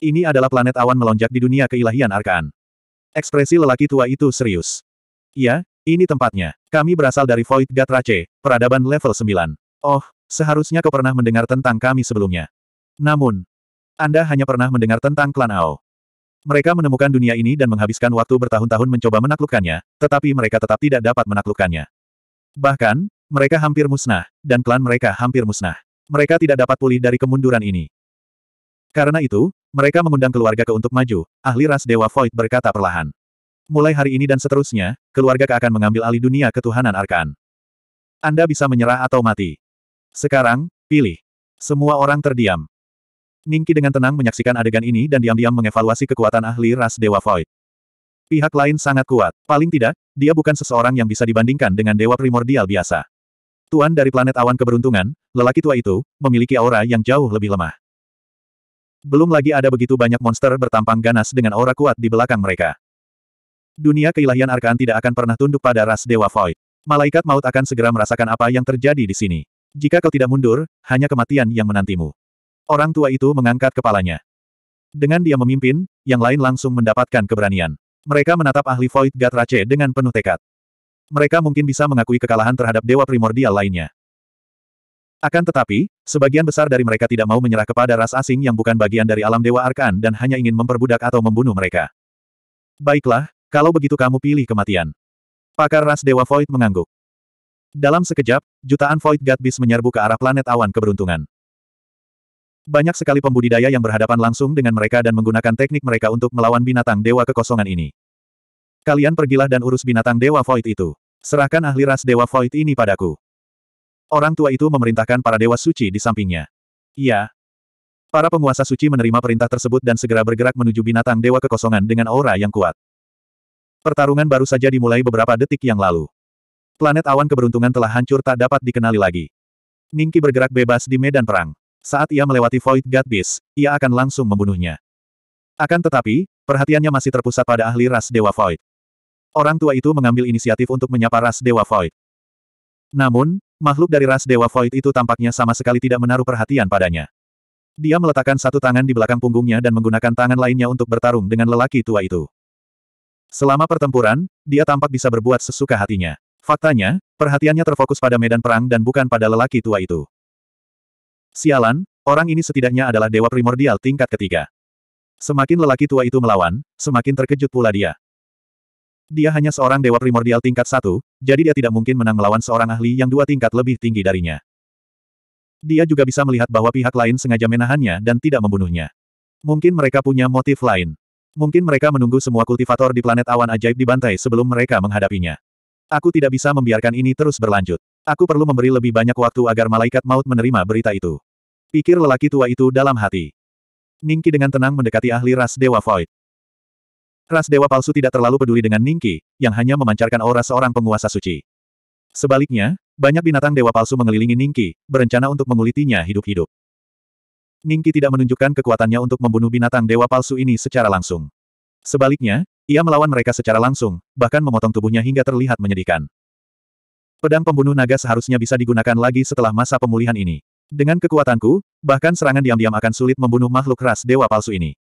Ini adalah planet awan melonjak di dunia keilahian Arkaan. Ekspresi lelaki tua itu serius. Ya, ini tempatnya. Kami berasal dari Void Gatrace, peradaban level 9. Oh, seharusnya kau pernah mendengar tentang kami sebelumnya. Namun, Anda hanya pernah mendengar tentang klan Ao. Mereka menemukan dunia ini dan menghabiskan waktu bertahun-tahun mencoba menaklukkannya, tetapi mereka tetap tidak dapat menaklukkannya. Bahkan, mereka hampir musnah, dan klan mereka hampir musnah. Mereka tidak dapat pulih dari kemunduran ini. Karena itu, mereka mengundang keluarga ke untuk maju, ahli ras Dewa Void berkata perlahan. Mulai hari ini dan seterusnya, keluarga ke akan mengambil alih dunia ketuhanan Arkan. Anda bisa menyerah atau mati. Sekarang, pilih. Semua orang terdiam. Ningki dengan tenang menyaksikan adegan ini dan diam-diam mengevaluasi kekuatan ahli ras Dewa Void. Pihak lain sangat kuat. Paling tidak, dia bukan seseorang yang bisa dibandingkan dengan dewa primordial biasa. Tuan dari planet awan keberuntungan, lelaki tua itu, memiliki aura yang jauh lebih lemah. Belum lagi ada begitu banyak monster bertampang ganas dengan aura kuat di belakang mereka. Dunia keilahian Arkaan tidak akan pernah tunduk pada ras Dewa Void. Malaikat maut akan segera merasakan apa yang terjadi di sini. Jika kau tidak mundur, hanya kematian yang menantimu. Orang tua itu mengangkat kepalanya. Dengan dia memimpin, yang lain langsung mendapatkan keberanian. Mereka menatap ahli Void Gatrace dengan penuh tekad. Mereka mungkin bisa mengakui kekalahan terhadap Dewa Primordial lainnya. Akan tetapi, sebagian besar dari mereka tidak mau menyerah kepada ras asing yang bukan bagian dari alam Dewa Arkan dan hanya ingin memperbudak atau membunuh mereka. Baiklah, kalau begitu kamu pilih kematian. Pakar ras Dewa Void mengangguk. Dalam sekejap, jutaan Void God Beast menyerbu ke arah planet awan keberuntungan. Banyak sekali pembudidaya yang berhadapan langsung dengan mereka dan menggunakan teknik mereka untuk melawan binatang dewa kekosongan ini. Kalian pergilah dan urus binatang dewa void itu. Serahkan ahli ras dewa void ini padaku. Orang tua itu memerintahkan para dewa suci di sampingnya. Iya. Para penguasa suci menerima perintah tersebut dan segera bergerak menuju binatang dewa kekosongan dengan aura yang kuat. Pertarungan baru saja dimulai beberapa detik yang lalu. Planet awan keberuntungan telah hancur tak dapat dikenali lagi. Ningki bergerak bebas di medan perang. Saat ia melewati Void God Beast, ia akan langsung membunuhnya. Akan tetapi, perhatiannya masih terpusat pada ahli ras Dewa Void. Orang tua itu mengambil inisiatif untuk menyapa ras Dewa Void. Namun, makhluk dari ras Dewa Void itu tampaknya sama sekali tidak menaruh perhatian padanya. Dia meletakkan satu tangan di belakang punggungnya dan menggunakan tangan lainnya untuk bertarung dengan lelaki tua itu. Selama pertempuran, dia tampak bisa berbuat sesuka hatinya. Faktanya, perhatiannya terfokus pada medan perang dan bukan pada lelaki tua itu. Sialan, orang ini setidaknya adalah dewa primordial tingkat ketiga. Semakin lelaki tua itu melawan, semakin terkejut pula dia. Dia hanya seorang dewa primordial tingkat satu, jadi dia tidak mungkin menang melawan seorang ahli yang dua tingkat lebih tinggi darinya. Dia juga bisa melihat bahwa pihak lain sengaja menahannya dan tidak membunuhnya. Mungkin mereka punya motif lain. Mungkin mereka menunggu semua kultivator di planet awan ajaib dibantai sebelum mereka menghadapinya. Aku tidak bisa membiarkan ini terus berlanjut. Aku perlu memberi lebih banyak waktu agar malaikat maut menerima berita itu. Pikir lelaki tua itu dalam hati. Ningki dengan tenang mendekati ahli ras Dewa Void. Ras dewa palsu tidak terlalu peduli dengan Ningki, yang hanya memancarkan aura seorang penguasa suci. Sebaliknya, banyak binatang dewa palsu mengelilingi Ningki, berencana untuk mengulitinya hidup-hidup. Ningki tidak menunjukkan kekuatannya untuk membunuh binatang dewa palsu ini secara langsung. Sebaliknya, ia melawan mereka secara langsung, bahkan memotong tubuhnya hingga terlihat menyedihkan. Pedang pembunuh naga seharusnya bisa digunakan lagi setelah masa pemulihan ini. Dengan kekuatanku, bahkan serangan diam-diam akan sulit membunuh makhluk ras dewa palsu ini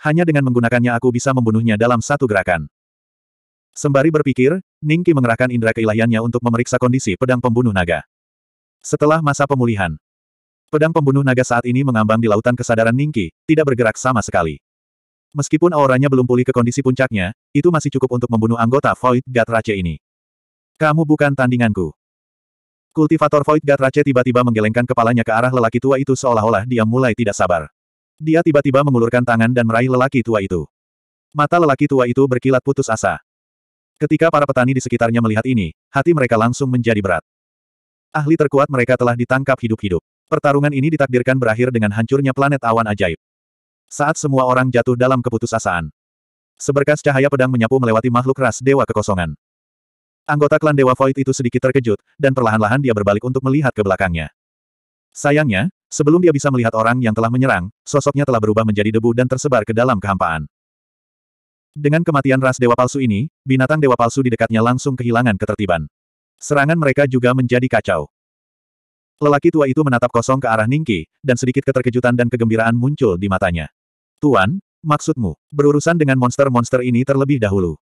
hanya dengan menggunakannya aku bisa membunuhnya dalam satu gerakan. Sembari berpikir, Ningki mengerahkan indera keilahiannya untuk memeriksa kondisi pedang pembunuh naga. Setelah masa pemulihan, pedang pembunuh naga saat ini mengambang di lautan kesadaran Ningki, tidak bergerak sama sekali. Meskipun auranya belum pulih ke kondisi puncaknya, itu masih cukup untuk membunuh anggota Void God Rache ini. Kamu bukan tandinganku. Kultivator Void God Rache tiba-tiba menggelengkan kepalanya ke arah lelaki tua itu seolah-olah dia mulai tidak sabar. Dia tiba-tiba mengulurkan tangan dan meraih lelaki tua itu. Mata lelaki tua itu berkilat putus asa. Ketika para petani di sekitarnya melihat ini, hati mereka langsung menjadi berat. Ahli terkuat mereka telah ditangkap hidup-hidup. Pertarungan ini ditakdirkan berakhir dengan hancurnya planet awan ajaib. Saat semua orang jatuh dalam keputusasaan. Seberkas cahaya pedang menyapu melewati makhluk ras Dewa Kekosongan. Anggota klan Dewa Void itu sedikit terkejut, dan perlahan-lahan dia berbalik untuk melihat ke belakangnya. Sayangnya, Sebelum dia bisa melihat orang yang telah menyerang, sosoknya telah berubah menjadi debu dan tersebar ke dalam kehampaan. Dengan kematian ras dewa palsu ini, binatang dewa palsu di dekatnya langsung kehilangan ketertiban. Serangan mereka juga menjadi kacau. Lelaki tua itu menatap kosong ke arah Ningki, dan sedikit keterkejutan dan kegembiraan muncul di matanya. Tuan, maksudmu, berurusan dengan monster-monster ini terlebih dahulu.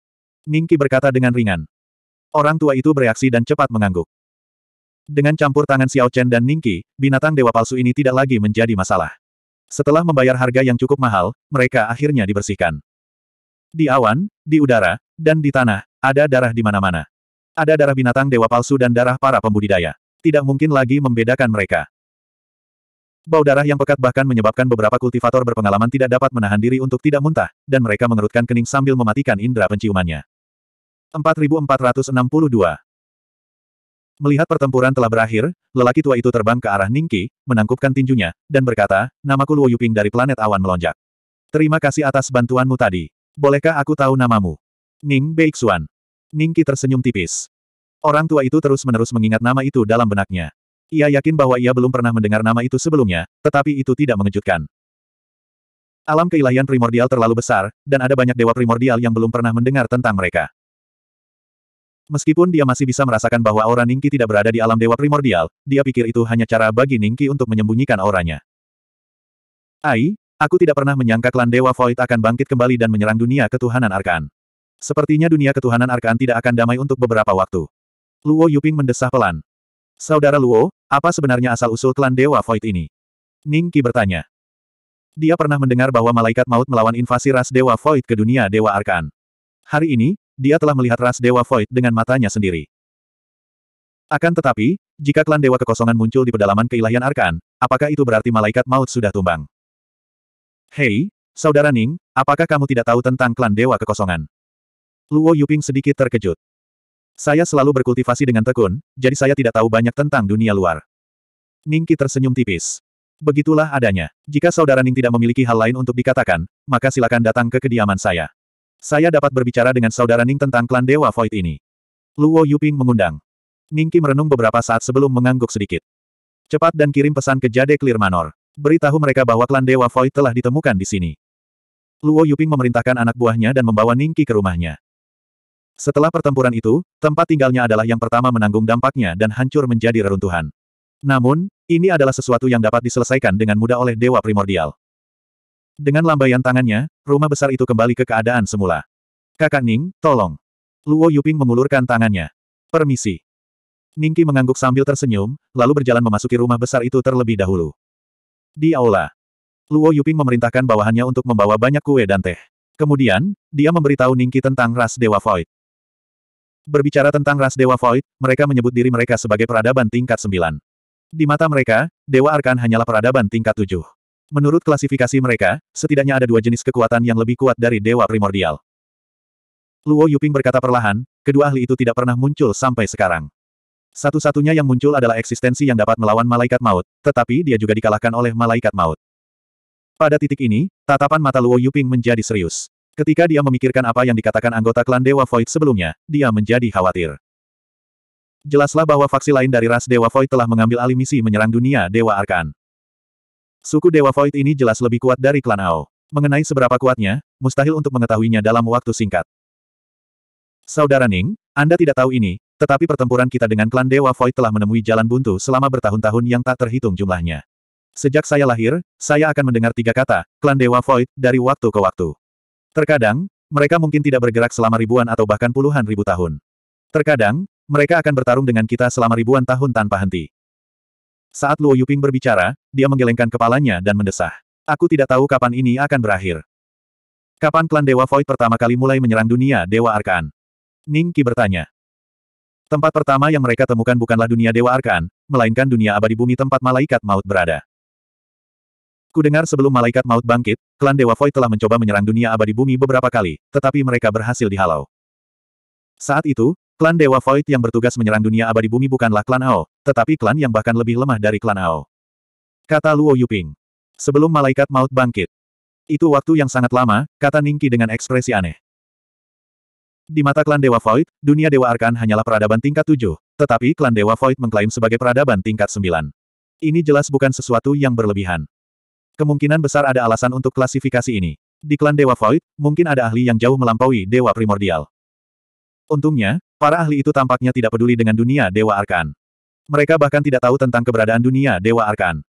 Ningki berkata dengan ringan. Orang tua itu bereaksi dan cepat mengangguk. Dengan campur tangan Xiao Chen dan Ningqi, binatang dewa palsu ini tidak lagi menjadi masalah. Setelah membayar harga yang cukup mahal, mereka akhirnya dibersihkan. Di awan, di udara, dan di tanah, ada darah di mana-mana. Ada darah binatang dewa palsu dan darah para pembudidaya. Tidak mungkin lagi membedakan mereka. Bau darah yang pekat bahkan menyebabkan beberapa kultivator berpengalaman tidak dapat menahan diri untuk tidak muntah, dan mereka mengerutkan kening sambil mematikan indera penciumannya. 4462 Melihat pertempuran telah berakhir, lelaki tua itu terbang ke arah Ningki, menangkupkan tinjunya, dan berkata, namaku Luo Yuping dari planet awan melonjak. Terima kasih atas bantuanmu tadi. Bolehkah aku tahu namamu? Ning Beixuan. Ningki tersenyum tipis. Orang tua itu terus-menerus mengingat nama itu dalam benaknya. Ia yakin bahwa ia belum pernah mendengar nama itu sebelumnya, tetapi itu tidak mengejutkan. Alam keilahian primordial terlalu besar, dan ada banyak dewa primordial yang belum pernah mendengar tentang mereka. Meskipun dia masih bisa merasakan bahwa aura Ningki tidak berada di alam dewa primordial, dia pikir itu hanya cara bagi Ningki untuk menyembunyikan auranya. Ai, aku tidak pernah menyangka klan Dewa Void akan bangkit kembali dan menyerang dunia ketuhanan Arkan. Sepertinya dunia ketuhanan Arkan tidak akan damai untuk beberapa waktu. Luo Yuping mendesah pelan. Saudara Luo, apa sebenarnya asal-usul klan Dewa Void ini? Ningki bertanya. Dia pernah mendengar bahwa malaikat maut melawan invasi ras Dewa Void ke dunia Dewa Arkan. Hari ini, dia telah melihat ras Dewa Void dengan matanya sendiri. Akan tetapi, jika klan Dewa Kekosongan muncul di pedalaman keilahian Arkan, apakah itu berarti malaikat maut sudah tumbang? Hei, Saudara Ning, apakah kamu tidak tahu tentang klan Dewa Kekosongan? Luo Yuping sedikit terkejut. Saya selalu berkultivasi dengan tekun, jadi saya tidak tahu banyak tentang dunia luar. Ningki tersenyum tipis. Begitulah adanya. Jika saudara Ning tidak memiliki hal lain untuk dikatakan, maka silakan datang ke kediaman saya. Saya dapat berbicara dengan saudara Ning tentang klan Dewa Void ini. Luo Yuping mengundang. Ning Ningki merenung beberapa saat sebelum mengangguk sedikit. Cepat dan kirim pesan ke Jade Clear Manor. Beritahu mereka bahwa klan Dewa Void telah ditemukan di sini. Luo Yuping memerintahkan anak buahnya dan membawa Ning Ningki ke rumahnya. Setelah pertempuran itu, tempat tinggalnya adalah yang pertama menanggung dampaknya dan hancur menjadi reruntuhan. Namun, ini adalah sesuatu yang dapat diselesaikan dengan mudah oleh Dewa Primordial. Dengan lambaian tangannya, rumah besar itu kembali ke keadaan semula. Kakak Ning, tolong. Luo Yuping mengulurkan tangannya. Permisi. Ningki mengangguk sambil tersenyum, lalu berjalan memasuki rumah besar itu terlebih dahulu. Di aula, Luo Yuping memerintahkan bawahannya untuk membawa banyak kue dan teh. Kemudian, dia memberitahu Ningki tentang ras Dewa Void. Berbicara tentang ras Dewa Void, mereka menyebut diri mereka sebagai peradaban tingkat sembilan. Di mata mereka, Dewa Arkan hanyalah peradaban tingkat tujuh. Menurut klasifikasi mereka, setidaknya ada dua jenis kekuatan yang lebih kuat dari Dewa Primordial. Luo Yuping berkata perlahan, kedua ahli itu tidak pernah muncul sampai sekarang. Satu-satunya yang muncul adalah eksistensi yang dapat melawan malaikat maut, tetapi dia juga dikalahkan oleh malaikat maut. Pada titik ini, tatapan mata Luo Yuping menjadi serius. Ketika dia memikirkan apa yang dikatakan anggota klan Dewa Void sebelumnya, dia menjadi khawatir. Jelaslah bahwa faksi lain dari ras Dewa Void telah mengambil alih misi menyerang dunia Dewa Arkan. Suku Dewa Void ini jelas lebih kuat dari klan Ao. Mengenai seberapa kuatnya, mustahil untuk mengetahuinya dalam waktu singkat. Saudara Ning, Anda tidak tahu ini, tetapi pertempuran kita dengan klan Dewa Void telah menemui jalan buntu selama bertahun-tahun yang tak terhitung jumlahnya. Sejak saya lahir, saya akan mendengar tiga kata, klan Dewa Void, dari waktu ke waktu. Terkadang, mereka mungkin tidak bergerak selama ribuan atau bahkan puluhan ribu tahun. Terkadang, mereka akan bertarung dengan kita selama ribuan tahun tanpa henti. Saat Luo Yuping berbicara, dia menggelengkan kepalanya dan mendesah. Aku tidak tahu kapan ini akan berakhir. Kapan klan Dewa Void pertama kali mulai menyerang dunia Dewa Arkaan? Ning Qi bertanya. Tempat pertama yang mereka temukan bukanlah dunia Dewa Arkaan, melainkan dunia abadi bumi tempat malaikat maut berada. Kudengar sebelum malaikat maut bangkit, klan Dewa Void telah mencoba menyerang dunia abadi bumi beberapa kali, tetapi mereka berhasil dihalau. Saat itu, Klan Dewa Void yang bertugas menyerang dunia abadi bumi bukanlah klan Ao, tetapi klan yang bahkan lebih lemah dari klan Ao. Kata Luo Yuping. Sebelum malaikat maut bangkit. Itu waktu yang sangat lama, kata Ningki dengan ekspresi aneh. Di mata klan Dewa Void, dunia Dewa Arkan hanyalah peradaban tingkat 7, tetapi klan Dewa Void mengklaim sebagai peradaban tingkat 9. Ini jelas bukan sesuatu yang berlebihan. Kemungkinan besar ada alasan untuk klasifikasi ini. Di klan Dewa Void, mungkin ada ahli yang jauh melampaui Dewa Primordial. Untungnya, Para ahli itu tampaknya tidak peduli dengan dunia Dewa Arkan. Mereka bahkan tidak tahu tentang keberadaan dunia Dewa Arkan.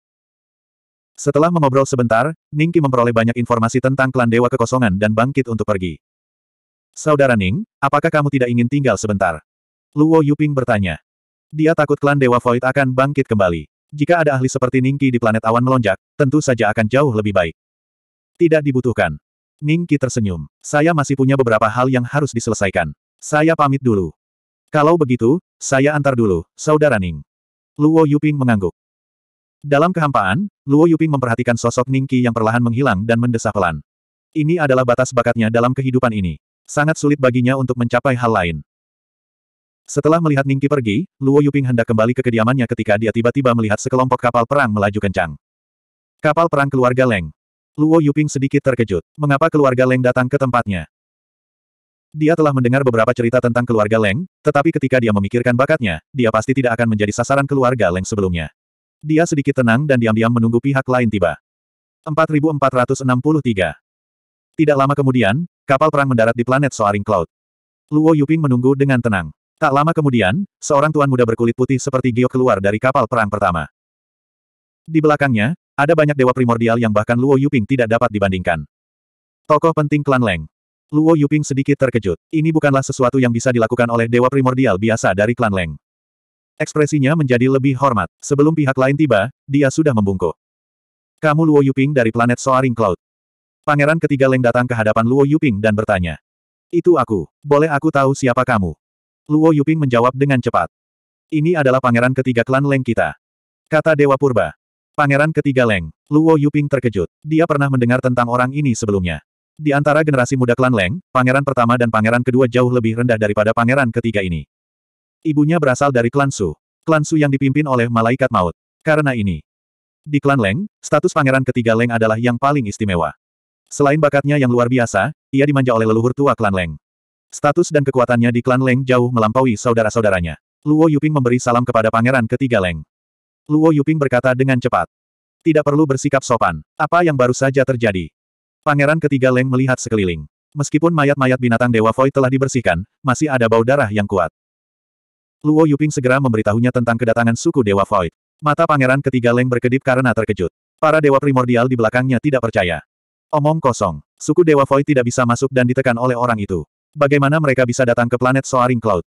Setelah mengobrol sebentar, Ningki memperoleh banyak informasi tentang klan Dewa Kekosongan dan bangkit untuk pergi. Saudara Ning, apakah kamu tidak ingin tinggal sebentar? Luo Yuping bertanya. Dia takut klan Dewa Void akan bangkit kembali. Jika ada ahli seperti Ningki di planet awan melonjak, tentu saja akan jauh lebih baik. Tidak dibutuhkan. Ningki tersenyum. Saya masih punya beberapa hal yang harus diselesaikan. Saya pamit dulu. Kalau begitu, saya antar dulu, saudara Ning. Luo Yuping mengangguk. Dalam kehampaan, Luo Yuping memperhatikan sosok Ningki yang perlahan menghilang dan mendesah pelan. Ini adalah batas bakatnya dalam kehidupan ini. Sangat sulit baginya untuk mencapai hal lain. Setelah melihat Ningki pergi, Luo Yuping hendak kembali ke kediamannya ketika dia tiba-tiba melihat sekelompok kapal perang melaju kencang. Kapal perang keluarga Leng. Luo Yuping sedikit terkejut. Mengapa keluarga Leng datang ke tempatnya? Dia telah mendengar beberapa cerita tentang keluarga Leng, tetapi ketika dia memikirkan bakatnya, dia pasti tidak akan menjadi sasaran keluarga Leng sebelumnya. Dia sedikit tenang dan diam-diam menunggu pihak lain tiba. 4463 Tidak lama kemudian, kapal perang mendarat di planet Soaring Cloud. Luo Yuping menunggu dengan tenang. Tak lama kemudian, seorang tuan muda berkulit putih seperti Gio keluar dari kapal perang pertama. Di belakangnya, ada banyak dewa primordial yang bahkan Luo Yuping tidak dapat dibandingkan. Tokoh penting klan Leng. Luo Yuping sedikit terkejut. Ini bukanlah sesuatu yang bisa dilakukan oleh dewa primordial biasa dari klan Leng. Ekspresinya menjadi lebih hormat. Sebelum pihak lain tiba, dia sudah membungkuk. Kamu Luo Yuping dari planet Soaring Cloud. Pangeran ketiga Leng datang ke hadapan Luo Yuping dan bertanya. Itu aku. Boleh aku tahu siapa kamu? Luo Yuping menjawab dengan cepat. Ini adalah pangeran ketiga klan Leng kita. Kata Dewa Purba. Pangeran ketiga Leng. Luo Yuping terkejut. Dia pernah mendengar tentang orang ini sebelumnya. Di antara generasi muda klan Leng, pangeran pertama dan pangeran kedua jauh lebih rendah daripada pangeran ketiga ini. Ibunya berasal dari klan Su. Klan Su yang dipimpin oleh malaikat maut. Karena ini, di klan Leng, status pangeran ketiga Leng adalah yang paling istimewa. Selain bakatnya yang luar biasa, ia dimanja oleh leluhur tua klan Leng. Status dan kekuatannya di klan Leng jauh melampaui saudara-saudaranya. Luo Yuping memberi salam kepada pangeran ketiga Leng. Luo Yuping berkata dengan cepat. Tidak perlu bersikap sopan. Apa yang baru saja terjadi? Pangeran ketiga Leng melihat sekeliling. Meskipun mayat-mayat binatang Dewa Void telah dibersihkan, masih ada bau darah yang kuat. Luo Yuping segera memberitahunya tentang kedatangan suku Dewa Void. Mata pangeran ketiga Leng berkedip karena terkejut. Para dewa primordial di belakangnya tidak percaya. Omong kosong. Suku Dewa Void tidak bisa masuk dan ditekan oleh orang itu. Bagaimana mereka bisa datang ke planet Soaring Cloud?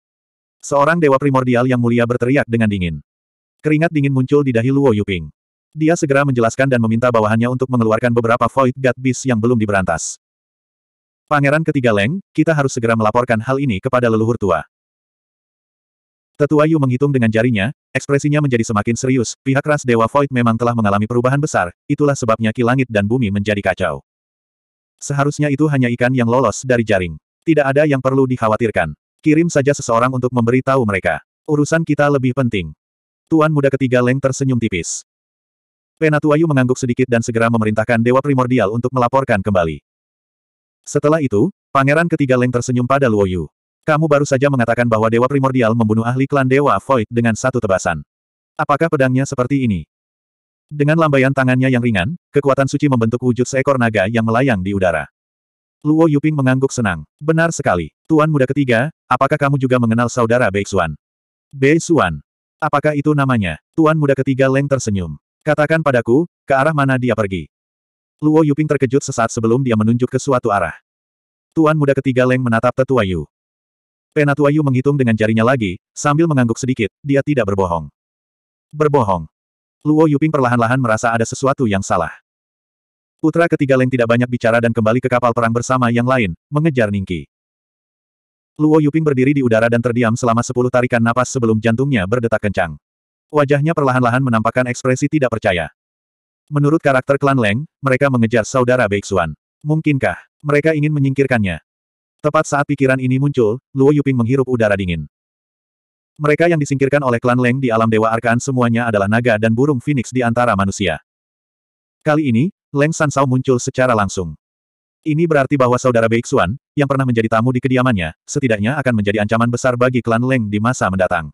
Seorang dewa primordial yang mulia berteriak dengan dingin. Keringat dingin muncul di dahi Luo Yuping. Dia segera menjelaskan dan meminta bawahannya untuk mengeluarkan beberapa Void God Beast yang belum diberantas. Pangeran ketiga Leng, kita harus segera melaporkan hal ini kepada leluhur tua. Tetua Yu menghitung dengan jarinya, ekspresinya menjadi semakin serius, pihak ras Dewa Void memang telah mengalami perubahan besar, itulah sebabnya kilangit dan bumi menjadi kacau. Seharusnya itu hanya ikan yang lolos dari jaring. Tidak ada yang perlu dikhawatirkan. Kirim saja seseorang untuk memberitahu mereka. Urusan kita lebih penting. Tuan muda ketiga Leng tersenyum tipis. Penatuayu mengangguk sedikit dan segera memerintahkan Dewa Primordial untuk melaporkan kembali. Setelah itu, Pangeran ketiga Leng tersenyum pada Luo Yu. Kamu baru saja mengatakan bahwa Dewa Primordial membunuh ahli klan Dewa Void dengan satu tebasan. Apakah pedangnya seperti ini? Dengan lambaian tangannya yang ringan, kekuatan suci membentuk wujud seekor naga yang melayang di udara. Luo Yuping mengangguk senang. Benar sekali. Tuan muda ketiga, apakah kamu juga mengenal saudara Bei Xuan? Bei Xuan. Apakah itu namanya? Tuan muda ketiga Leng tersenyum. Katakan padaku, ke arah mana dia pergi. Luo Yuping terkejut sesaat sebelum dia menunjuk ke suatu arah. Tuan muda ketiga Leng menatap tetua Yu. Penatua Yu menghitung dengan jarinya lagi, sambil mengangguk sedikit, dia tidak berbohong. Berbohong. Luo Yuping perlahan-lahan merasa ada sesuatu yang salah. Putra ketiga Leng tidak banyak bicara dan kembali ke kapal perang bersama yang lain, mengejar Ningki. Luo Yuping berdiri di udara dan terdiam selama sepuluh tarikan napas sebelum jantungnya berdetak kencang. Wajahnya perlahan-lahan menampakkan ekspresi tidak percaya. Menurut karakter klan Leng, mereka mengejar saudara Beixuan. Mungkinkah mereka ingin menyingkirkannya? Tepat saat pikiran ini muncul, Luo Yuping menghirup udara dingin. Mereka yang disingkirkan oleh klan Leng di alam Dewa Arkaan semuanya adalah naga dan burung phoenix di antara manusia. Kali ini, Leng Sao muncul secara langsung. Ini berarti bahwa saudara Beixuan, yang pernah menjadi tamu di kediamannya, setidaknya akan menjadi ancaman besar bagi klan Leng di masa mendatang.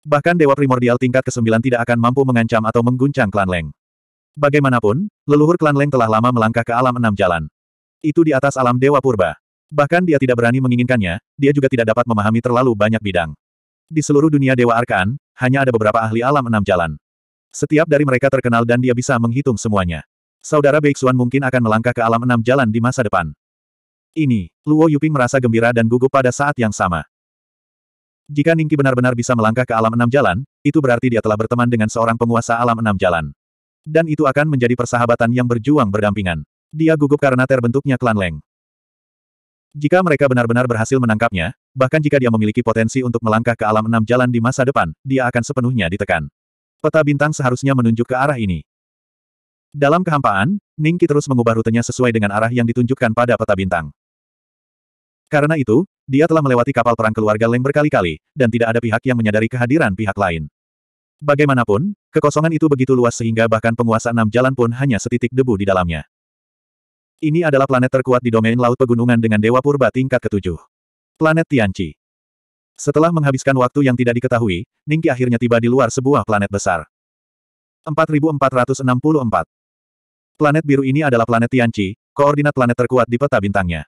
Bahkan Dewa Primordial tingkat ke-9 tidak akan mampu mengancam atau mengguncang klan Leng. Bagaimanapun, leluhur klan Leng telah lama melangkah ke alam enam jalan. Itu di atas alam Dewa Purba. Bahkan dia tidak berani menginginkannya, dia juga tidak dapat memahami terlalu banyak bidang. Di seluruh dunia Dewa Arkaan, hanya ada beberapa ahli alam enam jalan. Setiap dari mereka terkenal dan dia bisa menghitung semuanya. Saudara Beixuan mungkin akan melangkah ke alam enam jalan di masa depan. Ini, Luo Yuping merasa gembira dan gugup pada saat yang sama. Jika Ningki benar-benar bisa melangkah ke alam enam jalan, itu berarti dia telah berteman dengan seorang penguasa alam enam jalan. Dan itu akan menjadi persahabatan yang berjuang berdampingan. Dia gugup karena terbentuknya klan Leng. Jika mereka benar-benar berhasil menangkapnya, bahkan jika dia memiliki potensi untuk melangkah ke alam enam jalan di masa depan, dia akan sepenuhnya ditekan. Peta bintang seharusnya menunjuk ke arah ini. Dalam kehampaan, Ningki terus mengubah rutenya sesuai dengan arah yang ditunjukkan pada peta bintang. Karena itu, dia telah melewati kapal perang keluarga Leng berkali-kali, dan tidak ada pihak yang menyadari kehadiran pihak lain. Bagaimanapun, kekosongan itu begitu luas sehingga bahkan penguasa enam jalan pun hanya setitik debu di dalamnya. Ini adalah planet terkuat di domain laut pegunungan dengan Dewa Purba tingkat ketujuh. Planet Tianchi. Setelah menghabiskan waktu yang tidak diketahui, Ningki akhirnya tiba di luar sebuah planet besar. 4464 Planet biru ini adalah planet Tianchi, koordinat planet terkuat di peta bintangnya.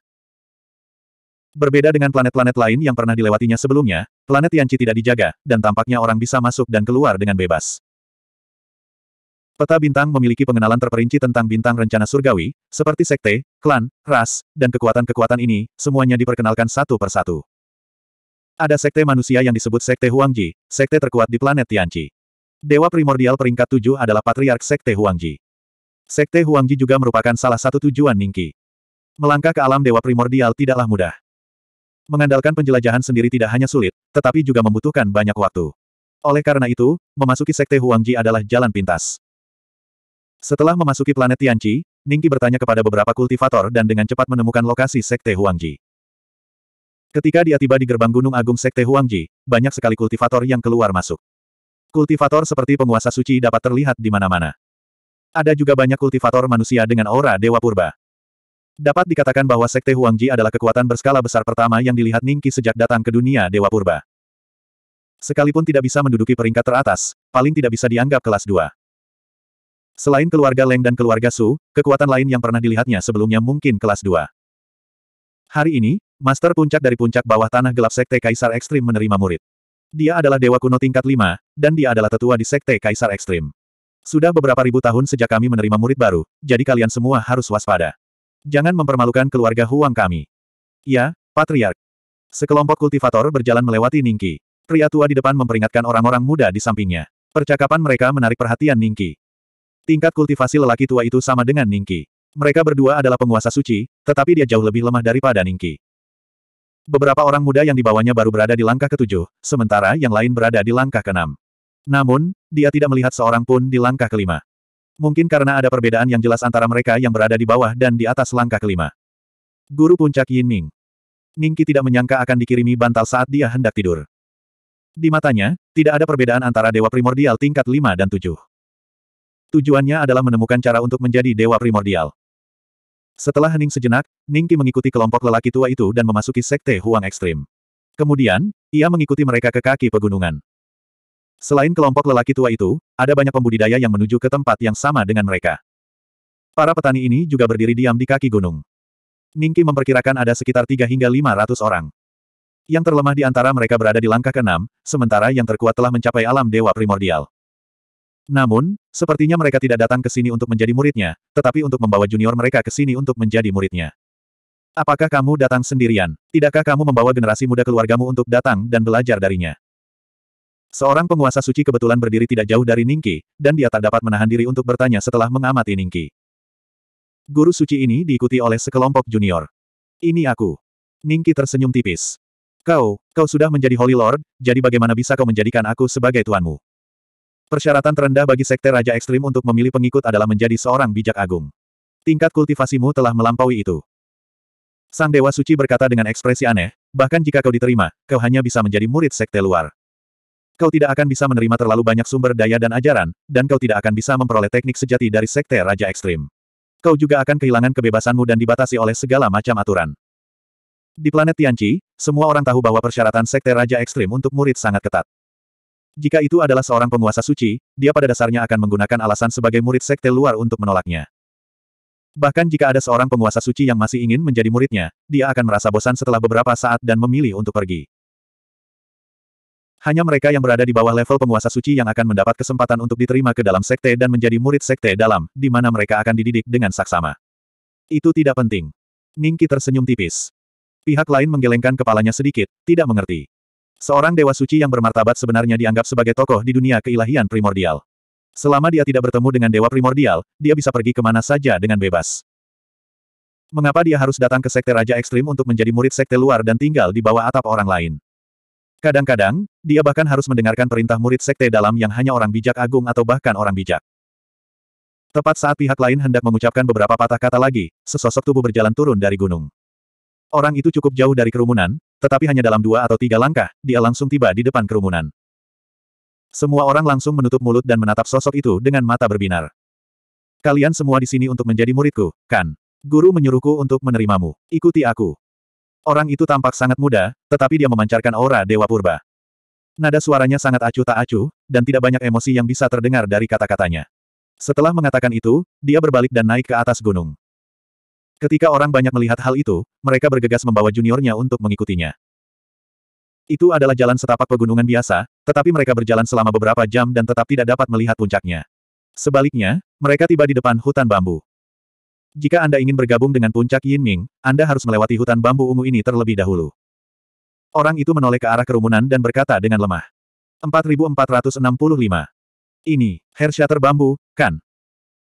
Berbeda dengan planet-planet lain yang pernah dilewatinya sebelumnya, planet Tianchi tidak dijaga, dan tampaknya orang bisa masuk dan keluar dengan bebas. Peta bintang memiliki pengenalan terperinci tentang bintang rencana surgawi, seperti sekte, klan, ras, dan kekuatan-kekuatan ini, semuanya diperkenalkan satu persatu. Ada sekte manusia yang disebut Sekte Huangji, sekte terkuat di planet Tianchi. Dewa primordial peringkat tujuh adalah Patriark Sekte Huangji. Sekte Huangji juga merupakan salah satu tujuan Ningqi. Melangkah ke alam dewa primordial tidaklah mudah. Mengandalkan penjelajahan sendiri tidak hanya sulit, tetapi juga membutuhkan banyak waktu. Oleh karena itu, memasuki sekte Huangji adalah jalan pintas. Setelah memasuki planet Tianqi, Ningqi bertanya kepada beberapa kultivator dan dengan cepat menemukan lokasi Sekte Huangji. Ketika dia tiba di gerbang Gunung Agung Sekte Huangji, banyak sekali kultivator yang keluar masuk. Kultivator seperti penguasa suci dapat terlihat di mana-mana. Ada juga banyak kultivator manusia dengan aura Dewa Purba. Dapat dikatakan bahwa Sekte Huangji adalah kekuatan berskala besar pertama yang dilihat Ningki sejak datang ke dunia Dewa Purba. Sekalipun tidak bisa menduduki peringkat teratas, paling tidak bisa dianggap kelas 2. Selain keluarga Leng dan keluarga Su, kekuatan lain yang pernah dilihatnya sebelumnya mungkin kelas 2. Hari ini, Master Puncak dari Puncak Bawah Tanah Gelap Sekte Kaisar Ekstrim menerima murid. Dia adalah Dewa Kuno tingkat 5, dan dia adalah tetua di Sekte Kaisar Ekstrim. Sudah beberapa ribu tahun sejak kami menerima murid baru, jadi kalian semua harus waspada. Jangan mempermalukan keluarga Huang kami. Ya, Patriark. Sekelompok kultivator berjalan melewati Ningki. Pria tua di depan memperingatkan orang-orang muda di sampingnya. Percakapan mereka menarik perhatian Ningki. Tingkat kultivasi lelaki tua itu sama dengan Ningki. Mereka berdua adalah penguasa suci, tetapi dia jauh lebih lemah daripada Ningki. Beberapa orang muda yang dibawanya baru berada di langkah ketujuh, sementara yang lain berada di langkah keenam. Namun, dia tidak melihat seorang pun di langkah kelima. Mungkin karena ada perbedaan yang jelas antara mereka yang berada di bawah dan di atas langkah kelima. Guru puncak Yin Ming. Ningki tidak menyangka akan dikirimi bantal saat dia hendak tidur. Di matanya, tidak ada perbedaan antara Dewa Primordial tingkat 5 dan 7. Tujuannya adalah menemukan cara untuk menjadi Dewa Primordial. Setelah hening sejenak, Ningki mengikuti kelompok lelaki tua itu dan memasuki sekte Huang Ekstrim. Kemudian, ia mengikuti mereka ke kaki pegunungan. Selain kelompok lelaki tua itu, ada banyak pembudidaya yang menuju ke tempat yang sama dengan mereka. Para petani ini juga berdiri diam di kaki gunung. Ningki memperkirakan ada sekitar 3 hingga 500 orang. Yang terlemah di antara mereka berada di langkah ke-6, sementara yang terkuat telah mencapai alam dewa primordial. Namun, sepertinya mereka tidak datang ke sini untuk menjadi muridnya, tetapi untuk membawa junior mereka ke sini untuk menjadi muridnya. Apakah kamu datang sendirian? Tidakkah kamu membawa generasi muda keluargamu untuk datang dan belajar darinya? Seorang penguasa suci kebetulan berdiri tidak jauh dari Ningki, dan dia tak dapat menahan diri untuk bertanya setelah mengamati Ningki. Guru suci ini diikuti oleh sekelompok junior. Ini aku. Ningki tersenyum tipis. Kau, kau sudah menjadi Holy Lord, jadi bagaimana bisa kau menjadikan aku sebagai tuanmu? Persyaratan terendah bagi sekte Raja Ekstrim untuk memilih pengikut adalah menjadi seorang bijak agung. Tingkat kultivasimu telah melampaui itu. Sang Dewa Suci berkata dengan ekspresi aneh, bahkan jika kau diterima, kau hanya bisa menjadi murid sekte luar. Kau tidak akan bisa menerima terlalu banyak sumber daya dan ajaran, dan kau tidak akan bisa memperoleh teknik sejati dari sekte Raja Ekstrim. Kau juga akan kehilangan kebebasanmu dan dibatasi oleh segala macam aturan. Di planet Tianqi, semua orang tahu bahwa persyaratan sekte Raja Ekstrim untuk murid sangat ketat. Jika itu adalah seorang penguasa suci, dia pada dasarnya akan menggunakan alasan sebagai murid sekte luar untuk menolaknya. Bahkan jika ada seorang penguasa suci yang masih ingin menjadi muridnya, dia akan merasa bosan setelah beberapa saat dan memilih untuk pergi. Hanya mereka yang berada di bawah level penguasa suci yang akan mendapat kesempatan untuk diterima ke dalam sekte dan menjadi murid sekte dalam, di mana mereka akan dididik dengan saksama. Itu tidak penting. Ningki tersenyum tipis. Pihak lain menggelengkan kepalanya sedikit, tidak mengerti. Seorang dewa suci yang bermartabat sebenarnya dianggap sebagai tokoh di dunia keilahian primordial. Selama dia tidak bertemu dengan dewa primordial, dia bisa pergi kemana saja dengan bebas. Mengapa dia harus datang ke sekte Raja Ekstrim untuk menjadi murid sekte luar dan tinggal di bawah atap orang lain? Kadang-kadang, dia bahkan harus mendengarkan perintah murid sekte dalam yang hanya orang bijak agung atau bahkan orang bijak. Tepat saat pihak lain hendak mengucapkan beberapa patah kata lagi, sesosok tubuh berjalan turun dari gunung. Orang itu cukup jauh dari kerumunan, tetapi hanya dalam dua atau tiga langkah, dia langsung tiba di depan kerumunan. Semua orang langsung menutup mulut dan menatap sosok itu dengan mata berbinar. Kalian semua di sini untuk menjadi muridku, kan? Guru menyuruhku untuk menerimamu. Ikuti aku. Orang itu tampak sangat muda, tetapi dia memancarkan aura Dewa Purba. Nada suaranya sangat acuh tak acuh, dan tidak banyak emosi yang bisa terdengar dari kata-katanya. Setelah mengatakan itu, dia berbalik dan naik ke atas gunung. Ketika orang banyak melihat hal itu, mereka bergegas membawa juniornya untuk mengikutinya. Itu adalah jalan setapak pegunungan biasa, tetapi mereka berjalan selama beberapa jam dan tetap tidak dapat melihat puncaknya. Sebaliknya, mereka tiba di depan hutan bambu. Jika Anda ingin bergabung dengan puncak Yin Ming, Anda harus melewati hutan bambu ungu ini terlebih dahulu. Orang itu menoleh ke arah kerumunan dan berkata dengan lemah. 4465. Ini, hair shatter bambu, kan?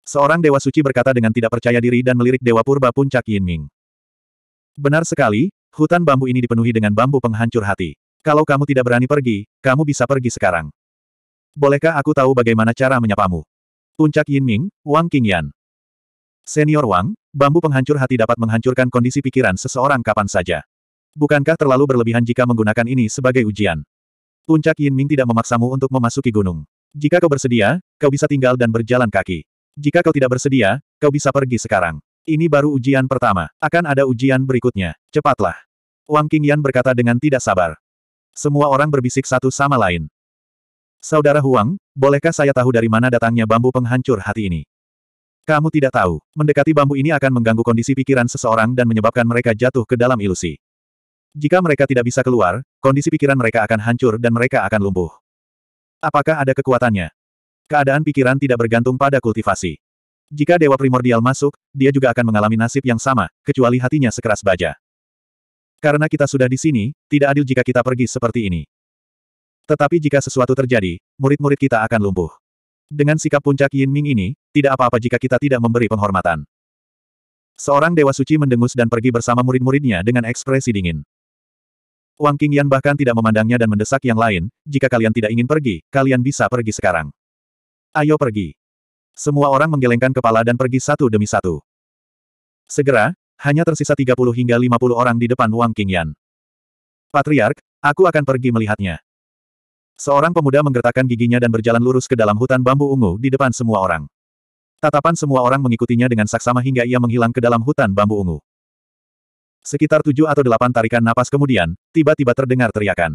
Seorang dewa suci berkata dengan tidak percaya diri dan melirik dewa purba puncak Yin Ming. Benar sekali, hutan bambu ini dipenuhi dengan bambu penghancur hati. Kalau kamu tidak berani pergi, kamu bisa pergi sekarang. Bolehkah aku tahu bagaimana cara menyapamu? Puncak Yin Ming, Wang Qingyan. Senior Wang, bambu penghancur hati dapat menghancurkan kondisi pikiran seseorang kapan saja. Bukankah terlalu berlebihan jika menggunakan ini sebagai ujian? Puncak Yin Ming tidak memaksamu untuk memasuki gunung. Jika kau bersedia, kau bisa tinggal dan berjalan kaki. Jika kau tidak bersedia, kau bisa pergi sekarang. Ini baru ujian pertama. Akan ada ujian berikutnya. Cepatlah. Wang Qingyan berkata dengan tidak sabar. Semua orang berbisik satu sama lain. Saudara Huang, bolehkah saya tahu dari mana datangnya bambu penghancur hati ini? Kamu tidak tahu, mendekati bambu ini akan mengganggu kondisi pikiran seseorang dan menyebabkan mereka jatuh ke dalam ilusi. Jika mereka tidak bisa keluar, kondisi pikiran mereka akan hancur dan mereka akan lumpuh. Apakah ada kekuatannya? Keadaan pikiran tidak bergantung pada kultivasi. Jika dewa primordial masuk, dia juga akan mengalami nasib yang sama, kecuali hatinya sekeras baja. Karena kita sudah di sini, tidak adil jika kita pergi seperti ini. Tetapi jika sesuatu terjadi, murid-murid kita akan lumpuh. Dengan sikap puncak Yin Ming ini, tidak apa-apa jika kita tidak memberi penghormatan. Seorang dewa suci mendengus dan pergi bersama murid-muridnya dengan ekspresi dingin. Wang Yan bahkan tidak memandangnya dan mendesak yang lain, jika kalian tidak ingin pergi, kalian bisa pergi sekarang. Ayo pergi. Semua orang menggelengkan kepala dan pergi satu demi satu. Segera, hanya tersisa 30 hingga 50 orang di depan Wang Yan. Patriark, aku akan pergi melihatnya. Seorang pemuda menggertakkan giginya dan berjalan lurus ke dalam hutan bambu ungu di depan semua orang. Tatapan semua orang mengikutinya dengan saksama hingga ia menghilang ke dalam hutan bambu ungu. Sekitar tujuh atau delapan tarikan napas kemudian, tiba-tiba terdengar teriakan.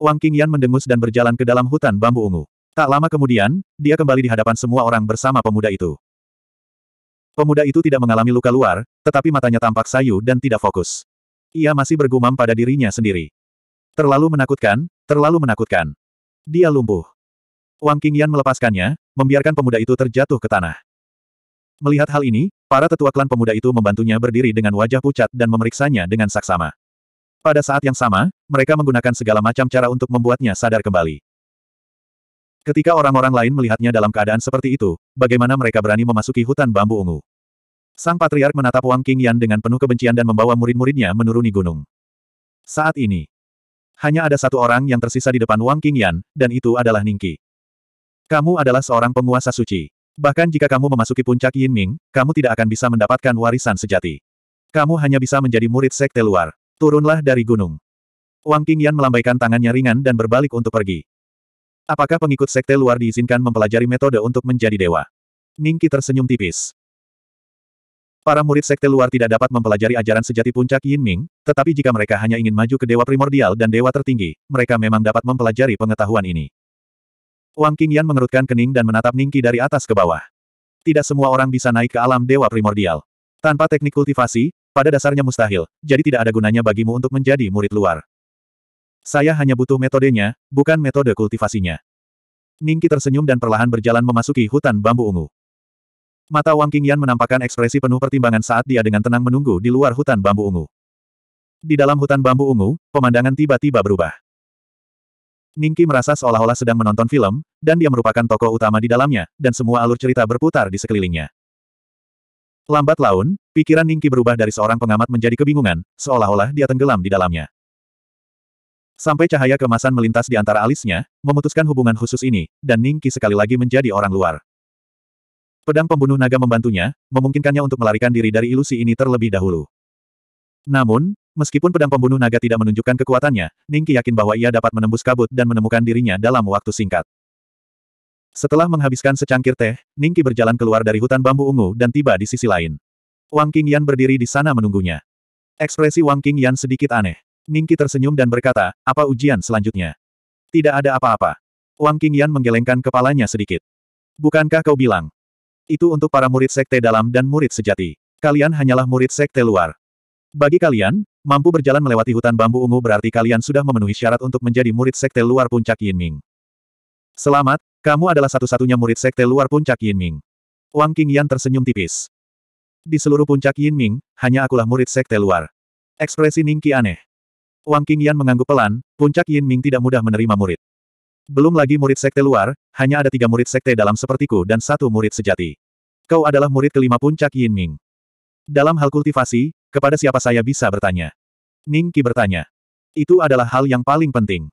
Wang Qingyan mendengus dan berjalan ke dalam hutan bambu ungu. Tak lama kemudian, dia kembali di hadapan semua orang bersama pemuda itu. Pemuda itu tidak mengalami luka luar, tetapi matanya tampak sayu dan tidak fokus. Ia masih bergumam pada dirinya sendiri. Terlalu menakutkan, terlalu menakutkan. Dia lumpuh. Wang Qingyan melepaskannya, membiarkan pemuda itu terjatuh ke tanah. Melihat hal ini, para tetua klan pemuda itu membantunya berdiri dengan wajah pucat dan memeriksanya dengan saksama. Pada saat yang sama, mereka menggunakan segala macam cara untuk membuatnya sadar kembali. Ketika orang-orang lain melihatnya dalam keadaan seperti itu, bagaimana mereka berani memasuki hutan bambu ungu? Sang Patriark menatap Wang Qingyan dengan penuh kebencian dan membawa murid-muridnya menuruni gunung. Saat ini, hanya ada satu orang yang tersisa di depan Wang Qingyan, dan itu adalah Ningqi. Kamu adalah seorang penguasa suci. Bahkan jika kamu memasuki puncak Yinming, kamu tidak akan bisa mendapatkan warisan sejati. Kamu hanya bisa menjadi murid sekte luar. Turunlah dari gunung. Wang Qingyan melambaikan tangannya ringan dan berbalik untuk pergi. Apakah pengikut sekte luar diizinkan mempelajari metode untuk menjadi dewa? Ningqi tersenyum tipis. Para murid sekte luar tidak dapat mempelajari ajaran sejati puncak Yin Ming, tetapi jika mereka hanya ingin maju ke dewa primordial dan dewa tertinggi, mereka memang dapat mempelajari pengetahuan ini. Wang Qingyan mengerutkan kening dan menatap Ningki dari atas ke bawah. Tidak semua orang bisa naik ke alam dewa primordial. Tanpa teknik kultivasi, pada dasarnya mustahil, jadi tidak ada gunanya bagimu untuk menjadi murid luar. Saya hanya butuh metodenya, bukan metode kultivasinya. Ningki tersenyum dan perlahan berjalan memasuki hutan bambu ungu. Mata Wang Qingyan menampakkan ekspresi penuh pertimbangan saat dia dengan tenang menunggu di luar hutan bambu ungu. Di dalam hutan bambu ungu, pemandangan tiba-tiba berubah. Ningki merasa seolah-olah sedang menonton film, dan dia merupakan tokoh utama di dalamnya, dan semua alur cerita berputar di sekelilingnya. Lambat laun, pikiran Ningki berubah dari seorang pengamat menjadi kebingungan, seolah-olah dia tenggelam di dalamnya. Sampai cahaya kemasan melintas di antara alisnya, memutuskan hubungan khusus ini, dan Ningki sekali lagi menjadi orang luar. Pedang pembunuh naga membantunya, memungkinkannya untuk melarikan diri dari ilusi ini terlebih dahulu. Namun, meskipun pedang pembunuh naga tidak menunjukkan kekuatannya, Ningki yakin bahwa ia dapat menembus kabut dan menemukan dirinya dalam waktu singkat. Setelah menghabiskan secangkir teh, Ningki berjalan keluar dari hutan bambu ungu dan tiba di sisi lain. Wang Qingyan berdiri di sana menunggunya. Ekspresi Wang Qingyan sedikit aneh. Ningki tersenyum dan berkata, apa ujian selanjutnya? Tidak ada apa-apa. Wang Qingyan menggelengkan kepalanya sedikit. Bukankah kau bilang, itu untuk para murid sekte dalam dan murid sejati. Kalian hanyalah murid sekte luar. Bagi kalian, mampu berjalan melewati hutan bambu ungu berarti kalian sudah memenuhi syarat untuk menjadi murid sekte luar puncak Yinming. Selamat, kamu adalah satu-satunya murid sekte luar puncak Yinming. Wang Qingyan tersenyum tipis. Di seluruh puncak Yinming, hanya akulah murid sekte luar. Ekspresi Ningki aneh. Wang Qingyan mengangguk pelan, puncak Yinming tidak mudah menerima murid. Belum lagi murid sekte luar, hanya ada tiga murid sekte dalam sepertiku dan satu murid sejati. Kau adalah murid kelima puncak Yin Ming. Dalam hal kultivasi, kepada siapa saya bisa bertanya? Ning Qi bertanya. Itu adalah hal yang paling penting.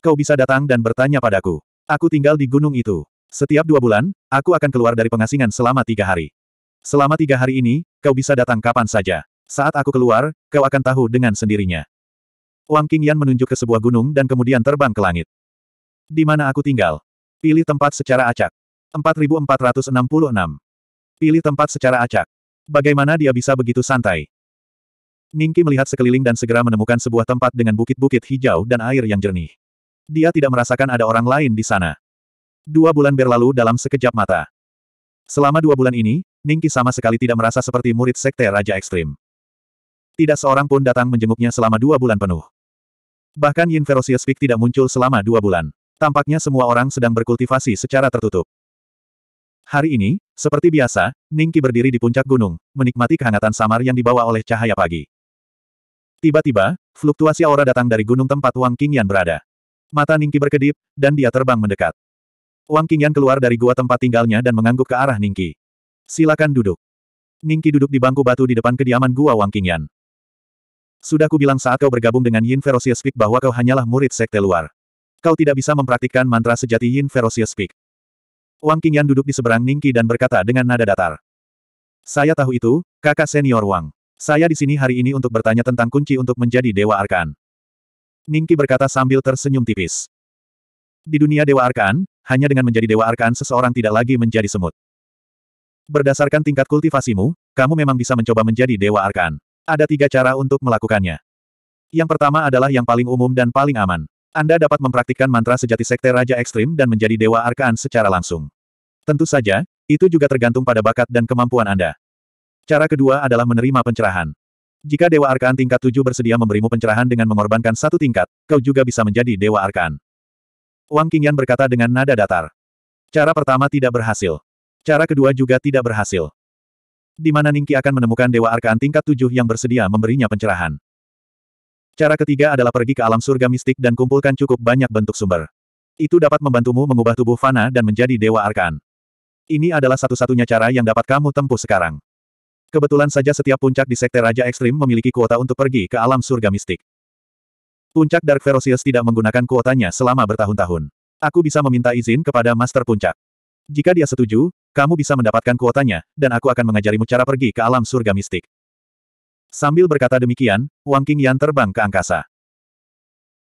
Kau bisa datang dan bertanya padaku. Aku tinggal di gunung itu. Setiap dua bulan, aku akan keluar dari pengasingan selama tiga hari. Selama tiga hari ini, kau bisa datang kapan saja. Saat aku keluar, kau akan tahu dengan sendirinya. Wang Qingyan menunjuk ke sebuah gunung dan kemudian terbang ke langit. Di mana aku tinggal? Pilih tempat secara acak. 4466. Pilih tempat secara acak. Bagaimana dia bisa begitu santai? Ningki melihat sekeliling dan segera menemukan sebuah tempat dengan bukit-bukit hijau dan air yang jernih. Dia tidak merasakan ada orang lain di sana. Dua bulan berlalu dalam sekejap mata. Selama dua bulan ini, Ningki sama sekali tidak merasa seperti murid sekte Raja Ekstrim. Tidak seorang pun datang menjenguknya selama dua bulan penuh. Bahkan Yin Ferocious Peak tidak muncul selama dua bulan. Tampaknya semua orang sedang berkultivasi secara tertutup. Hari ini, seperti biasa, Ningki berdiri di puncak gunung, menikmati kehangatan samar yang dibawa oleh cahaya pagi. Tiba-tiba, fluktuasi aura datang dari gunung tempat Wang Qingyan berada. Mata Ningki berkedip, dan dia terbang mendekat. Wang Qingyan keluar dari gua tempat tinggalnya dan mengangguk ke arah Ningki. Silakan duduk. Ningki duduk di bangku batu di depan kediaman gua Wang Qingyan. Sudah kubilang saat kau bergabung dengan Yin Ferocious Peak bahwa kau hanyalah murid sekte luar. Kau tidak bisa mempraktikkan mantra sejati Yin Ferocious Peak. Wang Qingyan duduk di seberang Ningqi dan berkata dengan nada datar. Saya tahu itu, kakak senior Wang. Saya di sini hari ini untuk bertanya tentang kunci untuk menjadi Dewa Arkan. Ningqi berkata sambil tersenyum tipis. Di dunia Dewa Arkan, hanya dengan menjadi Dewa Arkan seseorang tidak lagi menjadi semut. Berdasarkan tingkat kultivasimu, kamu memang bisa mencoba menjadi Dewa Arkan. Ada tiga cara untuk melakukannya. Yang pertama adalah yang paling umum dan paling aman. Anda dapat mempraktikkan mantra sejati Sekte Raja Ekstrim dan menjadi Dewa Arkaan secara langsung. Tentu saja, itu juga tergantung pada bakat dan kemampuan Anda. Cara kedua adalah menerima pencerahan. Jika Dewa Arkaan tingkat 7 bersedia memberimu pencerahan dengan mengorbankan satu tingkat, kau juga bisa menjadi Dewa Arkaan. Wang Qingyan berkata dengan nada datar. Cara pertama tidak berhasil. Cara kedua juga tidak berhasil. Di mana Ningki akan menemukan Dewa Arkaan tingkat 7 yang bersedia memberinya pencerahan. Cara ketiga adalah pergi ke alam surga mistik dan kumpulkan cukup banyak bentuk sumber. Itu dapat membantumu mengubah tubuh Fana dan menjadi Dewa Arkan. Ini adalah satu-satunya cara yang dapat kamu tempuh sekarang. Kebetulan saja setiap puncak di Sekte Raja Ekstrim memiliki kuota untuk pergi ke alam surga mistik. Puncak Dark Ferocious tidak menggunakan kuotanya selama bertahun-tahun. Aku bisa meminta izin kepada Master Puncak. Jika dia setuju, kamu bisa mendapatkan kuotanya, dan aku akan mengajarimu cara pergi ke alam surga mistik. Sambil berkata demikian, Wang Qingyan terbang ke angkasa.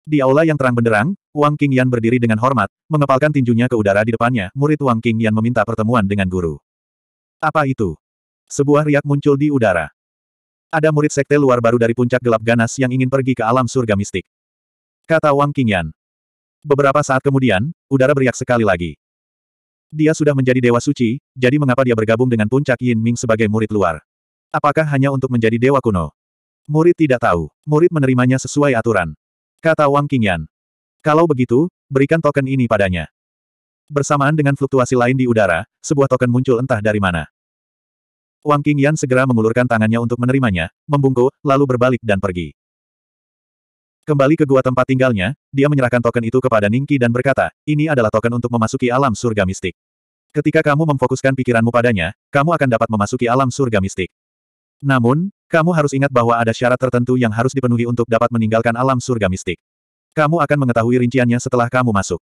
Di aula yang terang benderang, Wang Qingyan berdiri dengan hormat, mengepalkan tinjunya ke udara di depannya. Murid Wang Qingyan meminta pertemuan dengan guru. Apa itu? Sebuah riak muncul di udara. Ada murid sekte luar baru dari puncak gelap ganas yang ingin pergi ke alam surga mistik. Kata Wang Qingyan. Beberapa saat kemudian, udara beriak sekali lagi. Dia sudah menjadi dewa suci, jadi mengapa dia bergabung dengan puncak Yin Ming sebagai murid luar? Apakah hanya untuk menjadi dewa kuno? Murid tidak tahu. Murid menerimanya sesuai aturan. Kata Wang Qingyan. Kalau begitu, berikan token ini padanya. Bersamaan dengan fluktuasi lain di udara, sebuah token muncul entah dari mana. Wang Qingyan segera mengulurkan tangannya untuk menerimanya, membungkuk, lalu berbalik dan pergi. Kembali ke gua tempat tinggalnya, dia menyerahkan token itu kepada Ningki dan berkata, ini adalah token untuk memasuki alam surga mistik. Ketika kamu memfokuskan pikiranmu padanya, kamu akan dapat memasuki alam surga mistik. Namun, kamu harus ingat bahwa ada syarat tertentu yang harus dipenuhi untuk dapat meninggalkan alam surga mistik. Kamu akan mengetahui rinciannya setelah kamu masuk.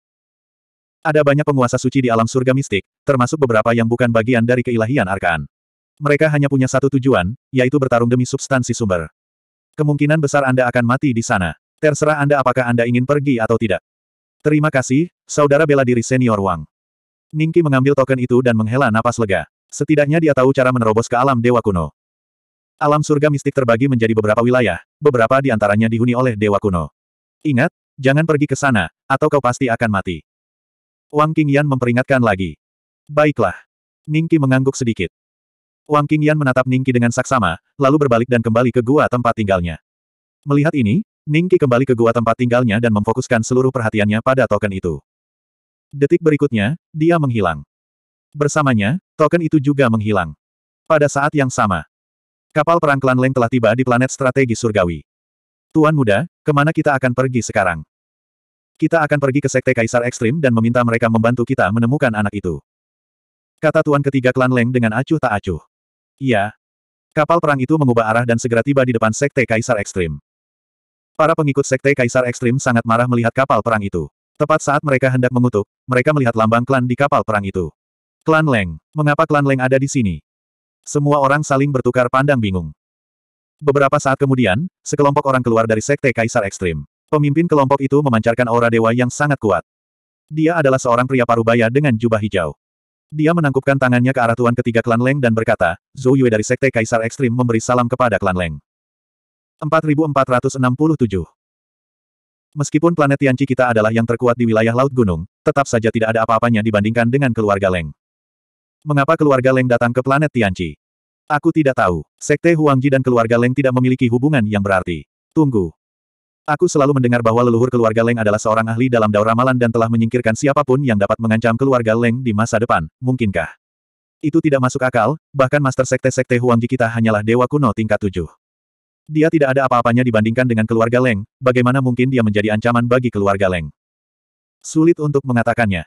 Ada banyak penguasa suci di alam surga mistik, termasuk beberapa yang bukan bagian dari keilahian arkaan. Mereka hanya punya satu tujuan, yaitu bertarung demi substansi sumber. Kemungkinan besar Anda akan mati di sana. Terserah Anda apakah Anda ingin pergi atau tidak. Terima kasih, Saudara bela diri senior Wang. Ningki mengambil token itu dan menghela napas lega. Setidaknya dia tahu cara menerobos ke alam dewa kuno. Alam surga mistik terbagi menjadi beberapa wilayah, beberapa di antaranya dihuni oleh dewa kuno. Ingat, jangan pergi ke sana, atau kau pasti akan mati. Wang Qingyan memperingatkan lagi. Baiklah. Ningki mengangguk sedikit. Wang Qingyan menatap Ningki dengan saksama, lalu berbalik dan kembali ke gua tempat tinggalnya. Melihat ini, Ningki kembali ke gua tempat tinggalnya dan memfokuskan seluruh perhatiannya pada token itu. Detik berikutnya, dia menghilang. Bersamanya, token itu juga menghilang. Pada saat yang sama, Kapal perang klan Leng telah tiba di planet strategi surgawi. Tuan muda, kemana kita akan pergi sekarang? Kita akan pergi ke Sekte Kaisar Ekstrim dan meminta mereka membantu kita menemukan anak itu. Kata tuan ketiga klan Leng dengan acuh tak acuh. Iya. Kapal perang itu mengubah arah dan segera tiba di depan Sekte Kaisar Ekstrim. Para pengikut Sekte Kaisar Ekstrim sangat marah melihat kapal perang itu. Tepat saat mereka hendak mengutuk, mereka melihat lambang klan di kapal perang itu. Klan Leng, mengapa klan Leng ada di sini? Semua orang saling bertukar pandang bingung. Beberapa saat kemudian, sekelompok orang keluar dari sekte Kaisar Ekstrim. Pemimpin kelompok itu memancarkan aura dewa yang sangat kuat. Dia adalah seorang pria parubaya dengan jubah hijau. Dia menangkupkan tangannya ke arah tuan ketiga klan Leng dan berkata, Zhou Yue dari sekte Kaisar Ekstrim memberi salam kepada klan Leng. 4467 Meskipun planet Tianci kita adalah yang terkuat di wilayah Laut Gunung, tetap saja tidak ada apa-apanya dibandingkan dengan keluarga Leng. Mengapa keluarga Leng datang ke planet Tianci? Aku tidak tahu. Sekte Huangji dan keluarga Leng tidak memiliki hubungan yang berarti. Tunggu. Aku selalu mendengar bahwa leluhur keluarga Leng adalah seorang ahli dalam daur ramalan dan telah menyingkirkan siapapun yang dapat mengancam keluarga Leng di masa depan, mungkinkah? Itu tidak masuk akal, bahkan master sekte-sekte Huangji kita hanyalah dewa kuno tingkat tujuh. Dia tidak ada apa-apanya dibandingkan dengan keluarga Leng, bagaimana mungkin dia menjadi ancaman bagi keluarga Leng? Sulit untuk mengatakannya.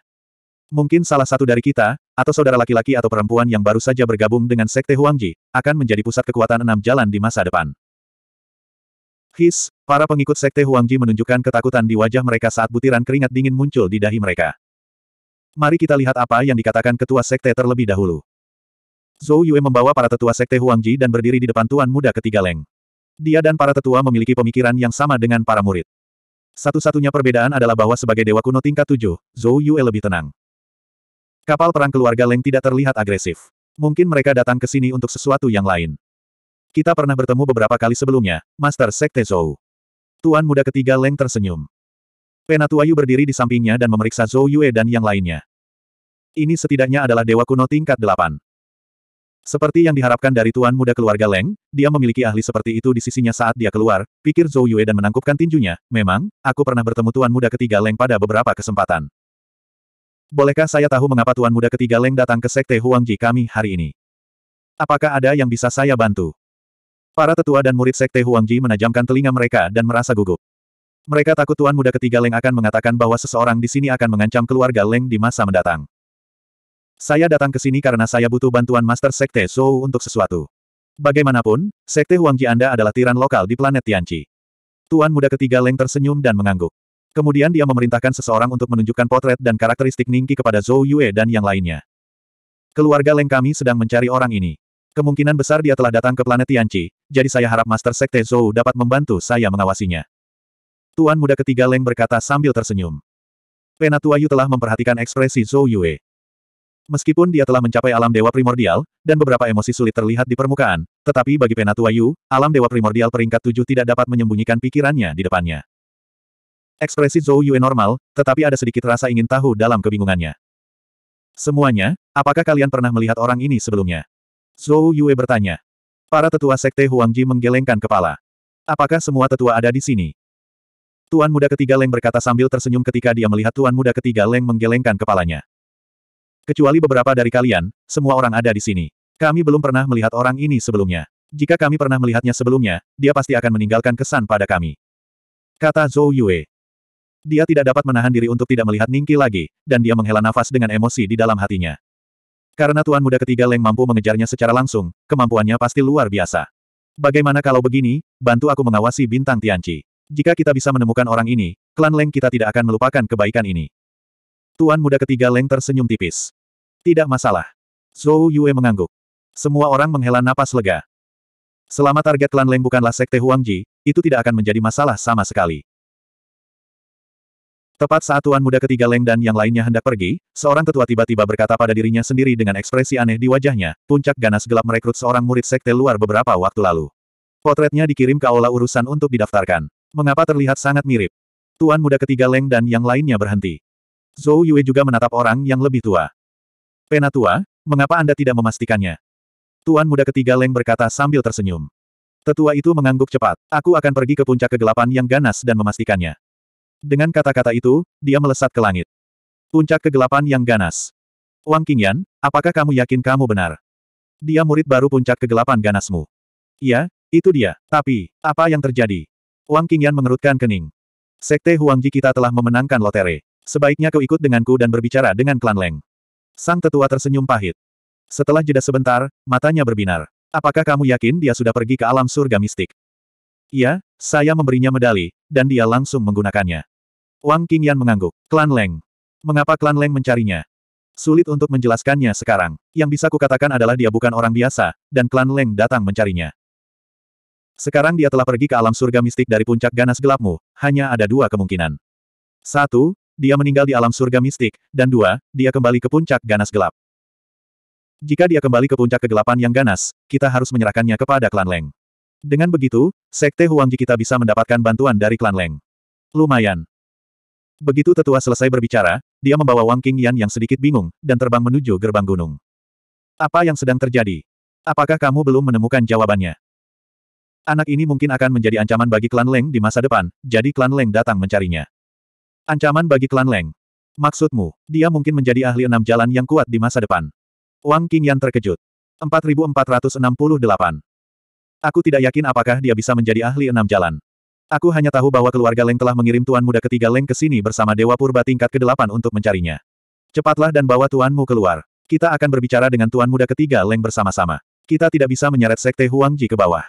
Mungkin salah satu dari kita, atau saudara laki-laki atau perempuan yang baru saja bergabung dengan Sekte Huangji, akan menjadi pusat kekuatan enam jalan di masa depan. His, para pengikut Sekte Huangji menunjukkan ketakutan di wajah mereka saat butiran keringat dingin muncul di dahi mereka. Mari kita lihat apa yang dikatakan ketua Sekte terlebih dahulu. Zhou Yue membawa para tetua Sekte Huangji dan berdiri di depan Tuan Muda ketiga Leng. Dia dan para tetua memiliki pemikiran yang sama dengan para murid. Satu-satunya perbedaan adalah bahwa sebagai dewa kuno tingkat tujuh, Zhou Yue lebih tenang. Kapal perang keluarga Leng tidak terlihat agresif. Mungkin mereka datang ke sini untuk sesuatu yang lain. Kita pernah bertemu beberapa kali sebelumnya, Master Sekte Zhou. Tuan muda ketiga Leng tersenyum. Penatuayu berdiri di sampingnya dan memeriksa Zhou Yue dan yang lainnya. Ini setidaknya adalah dewa kuno tingkat delapan. Seperti yang diharapkan dari tuan muda keluarga Leng, dia memiliki ahli seperti itu di sisinya saat dia keluar, pikir Zhou Yue dan menangkupkan tinjunya, memang, aku pernah bertemu tuan muda ketiga Leng pada beberapa kesempatan. Bolehkah saya tahu mengapa Tuan Muda ketiga Leng datang ke Sekte Huangji kami hari ini? Apakah ada yang bisa saya bantu? Para tetua dan murid Sekte Huangji menajamkan telinga mereka dan merasa gugup. Mereka takut Tuan Muda ketiga Leng akan mengatakan bahwa seseorang di sini akan mengancam keluarga Leng di masa mendatang. Saya datang ke sini karena saya butuh bantuan Master Sekte Zhou untuk sesuatu. Bagaimanapun, Sekte Huangji Anda adalah tiran lokal di planet Tianchi. Tuan Muda ketiga Leng tersenyum dan mengangguk. Kemudian dia memerintahkan seseorang untuk menunjukkan potret dan karakteristik Ningki kepada Zhou Yue dan yang lainnya. Keluarga Leng kami sedang mencari orang ini. Kemungkinan besar dia telah datang ke planet Tianqi, jadi saya harap Master Sekte Zhou dapat membantu saya mengawasinya. Tuan muda ketiga Leng berkata sambil tersenyum. Penatua Yu telah memperhatikan ekspresi Zhou Yue. Meskipun dia telah mencapai alam dewa primordial, dan beberapa emosi sulit terlihat di permukaan, tetapi bagi Penatua Yu, alam dewa primordial peringkat tujuh tidak dapat menyembunyikan pikirannya di depannya. Ekspresi Zhou Yue normal, tetapi ada sedikit rasa ingin tahu dalam kebingungannya. Semuanya, apakah kalian pernah melihat orang ini sebelumnya? Zhou Yue bertanya. Para tetua sekte Huangji menggelengkan kepala. Apakah semua tetua ada di sini? Tuan muda ketiga Leng berkata sambil tersenyum ketika dia melihat tuan muda ketiga Leng menggelengkan kepalanya. Kecuali beberapa dari kalian, semua orang ada di sini. Kami belum pernah melihat orang ini sebelumnya. Jika kami pernah melihatnya sebelumnya, dia pasti akan meninggalkan kesan pada kami. Kata Zhou Yue. Dia tidak dapat menahan diri untuk tidak melihat Ningki lagi, dan dia menghela nafas dengan emosi di dalam hatinya. Karena tuan muda ketiga Leng mampu mengejarnya secara langsung, kemampuannya pasti luar biasa. Bagaimana kalau begini, bantu aku mengawasi bintang Tianci. Jika kita bisa menemukan orang ini, klan Leng kita tidak akan melupakan kebaikan ini. Tuan muda ketiga Leng tersenyum tipis. Tidak masalah. Zhou Yue mengangguk. Semua orang menghela napas lega. Selama target klan Leng bukanlah sekte Huangji, itu tidak akan menjadi masalah sama sekali. Tepat saat tuan muda ketiga Leng dan yang lainnya hendak pergi, seorang tetua tiba-tiba berkata pada dirinya sendiri dengan ekspresi aneh di wajahnya, puncak ganas gelap merekrut seorang murid sekte luar beberapa waktu lalu. Potretnya dikirim ke aula urusan untuk didaftarkan. Mengapa terlihat sangat mirip? Tuan muda ketiga Leng dan yang lainnya berhenti. Zhou Yue juga menatap orang yang lebih tua. Penatua, mengapa Anda tidak memastikannya? Tuan muda ketiga Leng berkata sambil tersenyum. Tetua itu mengangguk cepat. Aku akan pergi ke puncak kegelapan yang ganas dan memastikannya. Dengan kata-kata itu, dia melesat ke langit. Puncak kegelapan yang ganas. Wang Qingyan, apakah kamu yakin kamu benar? Dia murid baru puncak kegelapan ganasmu. Iya, itu dia. Tapi, apa yang terjadi? Wang Qingyan mengerutkan kening. Sekte Huangji kita telah memenangkan lotere. Sebaiknya kau ikut denganku dan berbicara dengan klan Leng. Sang tetua tersenyum pahit. Setelah jeda sebentar, matanya berbinar. Apakah kamu yakin dia sudah pergi ke alam surga mistik? Iya, saya memberinya medali, dan dia langsung menggunakannya. Wang Qingyan mengangguk. Klan Leng. Mengapa Klan Leng mencarinya? Sulit untuk menjelaskannya sekarang. Yang bisa kukatakan adalah dia bukan orang biasa, dan Klan Leng datang mencarinya. Sekarang dia telah pergi ke alam surga mistik dari puncak ganas gelapmu, hanya ada dua kemungkinan. Satu, dia meninggal di alam surga mistik, dan dua, dia kembali ke puncak ganas gelap. Jika dia kembali ke puncak kegelapan yang ganas, kita harus menyerahkannya kepada Klan Leng. Dengan begitu, Sekte Huangji kita bisa mendapatkan bantuan dari Klan Leng. Lumayan. Begitu tetua selesai berbicara, dia membawa Wang King Yan yang sedikit bingung, dan terbang menuju gerbang gunung. Apa yang sedang terjadi? Apakah kamu belum menemukan jawabannya? Anak ini mungkin akan menjadi ancaman bagi klan Leng di masa depan, jadi klan Leng datang mencarinya. Ancaman bagi klan Leng. Maksudmu, dia mungkin menjadi ahli enam jalan yang kuat di masa depan. Wang King Yan terkejut. 4468. Aku tidak yakin apakah dia bisa menjadi ahli enam jalan. Aku hanya tahu bahwa keluarga Leng telah mengirim tuan muda ketiga Leng ke sini bersama Dewa Purba tingkat ke-8 untuk mencarinya. Cepatlah dan bawa tuanmu keluar. Kita akan berbicara dengan tuan muda ketiga Leng bersama-sama. Kita tidak bisa menyeret sekte Huangji ke bawah.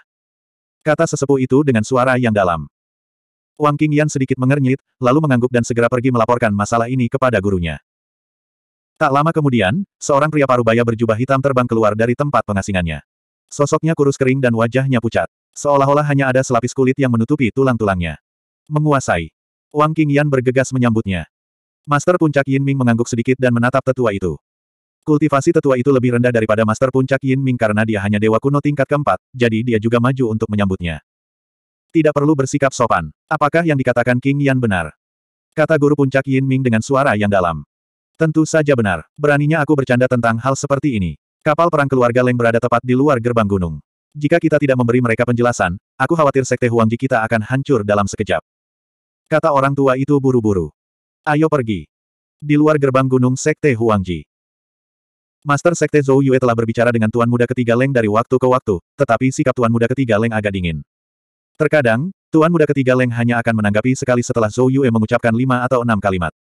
Kata sesepuh itu dengan suara yang dalam. Wang Qingyan sedikit mengernyit, lalu mengangguk dan segera pergi melaporkan masalah ini kepada gurunya. Tak lama kemudian, seorang pria parubaya berjubah hitam terbang keluar dari tempat pengasingannya. Sosoknya kurus kering dan wajahnya pucat. Seolah-olah hanya ada selapis kulit yang menutupi tulang-tulangnya. Menguasai. Wang Qingyan bergegas menyambutnya. Master Puncak Yin Ming mengangguk sedikit dan menatap tetua itu. Kultivasi tetua itu lebih rendah daripada Master Puncak Yin Ming karena dia hanya dewa kuno tingkat keempat, jadi dia juga maju untuk menyambutnya. Tidak perlu bersikap sopan. Apakah yang dikatakan King Yan benar? Kata guru Puncak Yin Ming dengan suara yang dalam. Tentu saja benar. Beraninya aku bercanda tentang hal seperti ini. Kapal perang keluarga Leng berada tepat di luar gerbang gunung. Jika kita tidak memberi mereka penjelasan, aku khawatir sekte Huangji kita akan hancur dalam sekejap. Kata orang tua itu buru-buru. Ayo pergi. Di luar gerbang gunung sekte Huangji. Master Sekte Zhou Yue telah berbicara dengan Tuan Muda Ketiga Leng dari waktu ke waktu, tetapi sikap Tuan Muda Ketiga Leng agak dingin. Terkadang, Tuan Muda Ketiga Leng hanya akan menanggapi sekali setelah Zhou Yue mengucapkan lima atau enam kalimat.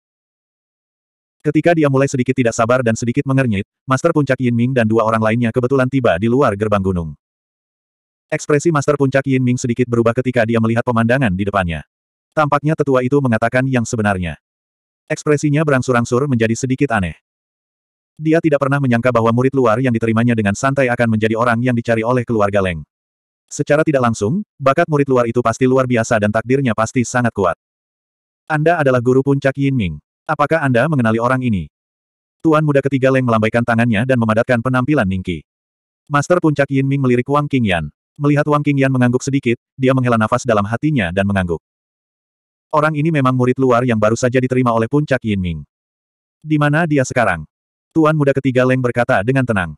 Ketika dia mulai sedikit tidak sabar dan sedikit mengernyit, Master Puncak Yin Ming dan dua orang lainnya kebetulan tiba di luar gerbang gunung. Ekspresi Master Puncak Yin Ming sedikit berubah ketika dia melihat pemandangan di depannya. Tampaknya tetua itu mengatakan yang sebenarnya. Ekspresinya berangsur-angsur menjadi sedikit aneh. Dia tidak pernah menyangka bahwa murid luar yang diterimanya dengan santai akan menjadi orang yang dicari oleh keluarga Leng. Secara tidak langsung, bakat murid luar itu pasti luar biasa dan takdirnya pasti sangat kuat. Anda adalah guru puncak Yin Ming. Apakah Anda mengenali orang ini? Tuan muda ketiga Leng melambaikan tangannya dan memadatkan penampilan Ningki. Master puncak Yin Ming melirik Wang Qingyan. Melihat Wang Qingyan mengangguk sedikit, dia menghela nafas dalam hatinya dan mengangguk. Orang ini memang murid luar yang baru saja diterima oleh puncak Yin Ming. Di mana dia sekarang? Tuan muda ketiga Leng berkata dengan tenang.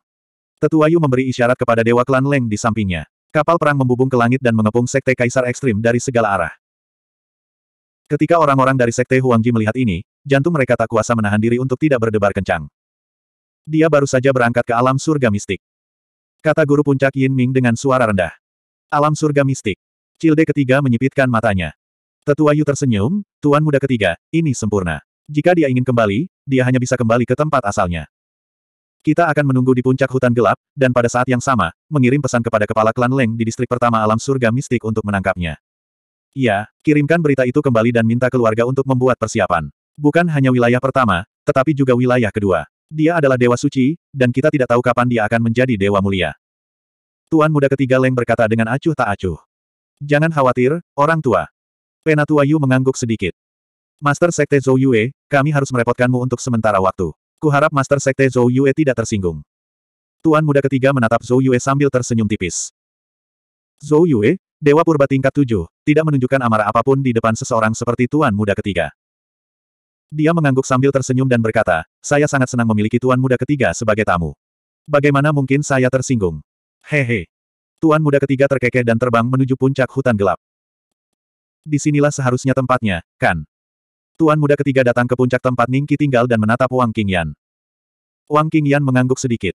Tetua Yu memberi isyarat kepada Dewa Klan Leng di sampingnya. Kapal perang membubung ke langit dan mengepung sekte kaisar ekstrim dari segala arah. Ketika orang-orang dari sekte Huang Ji melihat ini, jantung mereka tak kuasa menahan diri untuk tidak berdebar kencang. Dia baru saja berangkat ke alam surga mistik. Kata guru puncak Yin Ming dengan suara rendah. Alam surga mistik. Cilde ketiga menyipitkan matanya. Tetua Yu tersenyum, tuan muda ketiga, ini sempurna. Jika dia ingin kembali, dia hanya bisa kembali ke tempat asalnya. Kita akan menunggu di puncak hutan gelap, dan pada saat yang sama, mengirim pesan kepada kepala klan Leng di distrik pertama alam surga mistik untuk menangkapnya. Ya, kirimkan berita itu kembali dan minta keluarga untuk membuat persiapan. Bukan hanya wilayah pertama, tetapi juga wilayah kedua. Dia adalah dewa suci, dan kita tidak tahu kapan dia akan menjadi dewa mulia. Tuan muda ketiga Leng berkata dengan acuh tak acuh. Jangan khawatir, orang tua. Penatua Yu mengangguk sedikit. Master Sekte Zhou Yue, kami harus merepotkanmu untuk sementara waktu. Kuharap Master Sekte Zhou Yue tidak tersinggung. Tuan muda ketiga menatap Zhou Yue sambil tersenyum tipis. Zhou Yue, Dewa Purba tingkat 7, tidak menunjukkan amarah apapun di depan seseorang seperti Tuan muda ketiga. Dia mengangguk sambil tersenyum dan berkata, saya sangat senang memiliki tuan muda ketiga sebagai tamu. Bagaimana mungkin saya tersinggung? Hehe. Tuan muda ketiga terkekeh dan terbang menuju puncak hutan gelap. Disinilah seharusnya tempatnya, kan? Tuan muda ketiga datang ke puncak tempat Ningki tinggal dan menatap Wang Qingyan. Wang Qingyan mengangguk sedikit.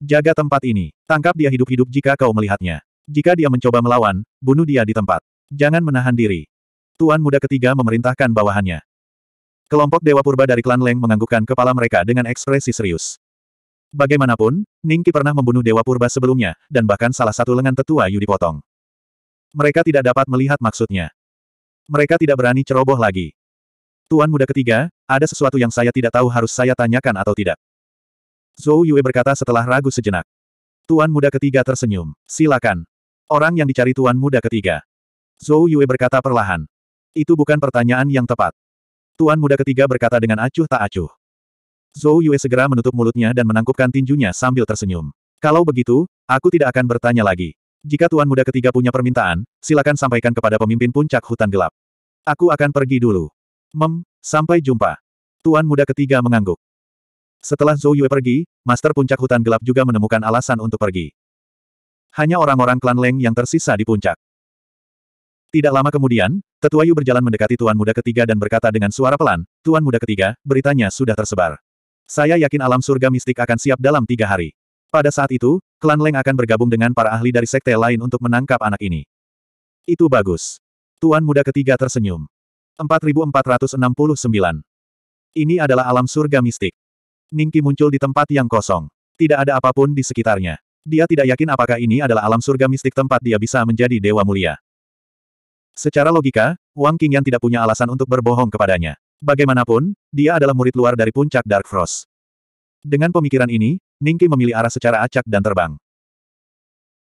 Jaga tempat ini, tangkap dia hidup-hidup jika kau melihatnya. Jika dia mencoba melawan, bunuh dia di tempat. Jangan menahan diri. Tuan muda ketiga memerintahkan bawahannya. Kelompok Dewa Purba dari klan Leng menganggukkan kepala mereka dengan ekspresi serius. Bagaimanapun, Ningki pernah membunuh Dewa Purba sebelumnya, dan bahkan salah satu lengan tetua Yu dipotong. Mereka tidak dapat melihat maksudnya. Mereka tidak berani ceroboh lagi. Tuan muda ketiga, ada sesuatu yang saya tidak tahu harus saya tanyakan atau tidak. Zhou Yue berkata setelah ragu sejenak. Tuan muda ketiga tersenyum. Silakan. Orang yang dicari tuan muda ketiga. Zhou Yue berkata perlahan. Itu bukan pertanyaan yang tepat. Tuan muda ketiga berkata dengan acuh tak acuh. Zhou Yue segera menutup mulutnya dan menangkupkan tinjunya sambil tersenyum. Kalau begitu, aku tidak akan bertanya lagi. Jika Tuan muda ketiga punya permintaan, silakan sampaikan kepada pemimpin puncak hutan gelap. Aku akan pergi dulu. Mem, sampai jumpa. Tuan muda ketiga mengangguk. Setelah Zhou Yue pergi, Master Puncak Hutan Gelap juga menemukan alasan untuk pergi. Hanya orang-orang klan Leng yang tersisa di puncak. Tidak lama kemudian, Tetuayu berjalan mendekati Tuan Muda Ketiga dan berkata dengan suara pelan, Tuan Muda Ketiga, beritanya sudah tersebar. Saya yakin alam surga mistik akan siap dalam tiga hari. Pada saat itu, klan Leng akan bergabung dengan para ahli dari sekte lain untuk menangkap anak ini. Itu bagus. Tuan Muda Ketiga tersenyum. 4469. Ini adalah alam surga mistik. Ningki muncul di tempat yang kosong. Tidak ada apapun di sekitarnya. Dia tidak yakin apakah ini adalah alam surga mistik tempat dia bisa menjadi dewa mulia. Secara logika, Wang Qingyan tidak punya alasan untuk berbohong kepadanya. Bagaimanapun, dia adalah murid luar dari puncak Dark Frost. Dengan pemikiran ini, Ningki memilih arah secara acak dan terbang.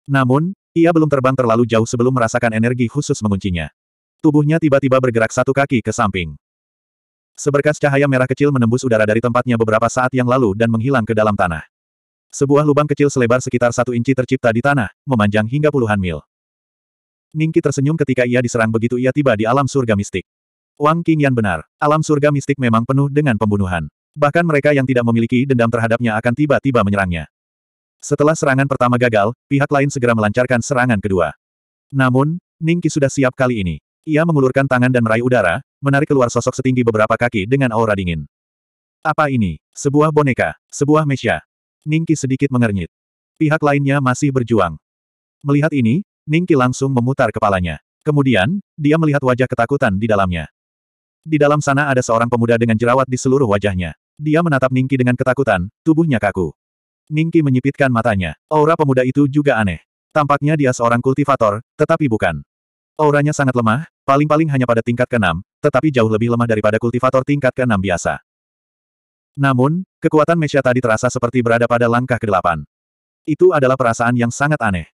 Namun, ia belum terbang terlalu jauh sebelum merasakan energi khusus menguncinya. Tubuhnya tiba-tiba bergerak satu kaki ke samping. Seberkas cahaya merah kecil menembus udara dari tempatnya beberapa saat yang lalu dan menghilang ke dalam tanah. Sebuah lubang kecil selebar sekitar satu inci tercipta di tanah, memanjang hingga puluhan mil. Ningki tersenyum ketika ia diserang begitu ia tiba di alam surga mistik. Wang Qingyan benar, alam surga mistik memang penuh dengan pembunuhan. Bahkan mereka yang tidak memiliki dendam terhadapnya akan tiba-tiba menyerangnya. Setelah serangan pertama gagal, pihak lain segera melancarkan serangan kedua. Namun, Ningki sudah siap kali ini. Ia mengulurkan tangan dan meraih udara, menarik keluar sosok setinggi beberapa kaki dengan aura dingin. Apa ini? Sebuah boneka, sebuah mesya. Ningki sedikit mengernyit. Pihak lainnya masih berjuang. Melihat ini, Ningki langsung memutar kepalanya. Kemudian, dia melihat wajah ketakutan di dalamnya. Di dalam sana ada seorang pemuda dengan jerawat di seluruh wajahnya. Dia menatap Ningki dengan ketakutan, tubuhnya kaku. Ningki menyipitkan matanya. Aura pemuda itu juga aneh. Tampaknya dia seorang kultivator, tetapi bukan. Auranya sangat lemah, paling-paling hanya pada tingkat ke-6, tetapi jauh lebih lemah daripada kultivator tingkat ke-6 biasa. Namun, kekuatan Mesya tadi terasa seperti berada pada langkah ke-8. Itu adalah perasaan yang sangat aneh.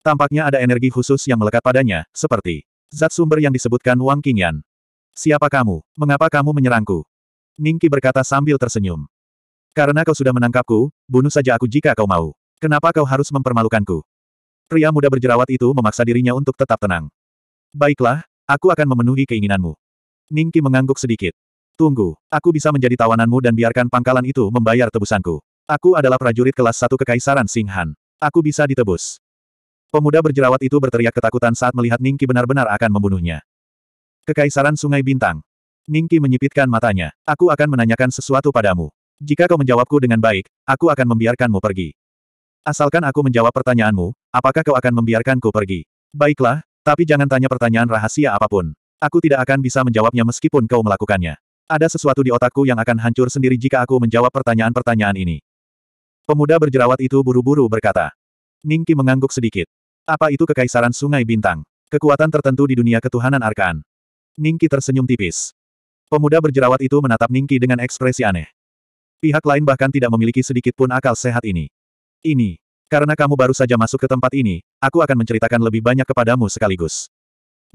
Tampaknya ada energi khusus yang melekat padanya, seperti zat sumber yang disebutkan Wang Qingyan. Siapa kamu? Mengapa kamu menyerangku? Ningki berkata sambil tersenyum. Karena kau sudah menangkapku, bunuh saja aku jika kau mau. Kenapa kau harus mempermalukanku? Pria muda berjerawat itu memaksa dirinya untuk tetap tenang. Baiklah, aku akan memenuhi keinginanmu. Ningki mengangguk sedikit. Tunggu, aku bisa menjadi tawananmu dan biarkan pangkalan itu membayar tebusanku. Aku adalah prajurit kelas satu Kekaisaran Singhan. Aku bisa ditebus. Pemuda berjerawat itu berteriak ketakutan saat melihat Ningki benar-benar akan membunuhnya. Kekaisaran Sungai Bintang. Ningki menyipitkan matanya. Aku akan menanyakan sesuatu padamu. Jika kau menjawabku dengan baik, aku akan membiarkanmu pergi. Asalkan aku menjawab pertanyaanmu, apakah kau akan membiarkanku pergi? Baiklah, tapi jangan tanya pertanyaan rahasia apapun. Aku tidak akan bisa menjawabnya meskipun kau melakukannya. Ada sesuatu di otakku yang akan hancur sendiri jika aku menjawab pertanyaan-pertanyaan ini. Pemuda berjerawat itu buru-buru berkata. Ningki mengangguk sedikit. Apa itu Kekaisaran Sungai Bintang? Kekuatan tertentu di dunia ketuhanan Arkan. Ningki tersenyum tipis. Pemuda berjerawat itu menatap Ningki dengan ekspresi aneh. Pihak lain bahkan tidak memiliki sedikit pun akal sehat ini. Ini, karena kamu baru saja masuk ke tempat ini, aku akan menceritakan lebih banyak kepadamu sekaligus.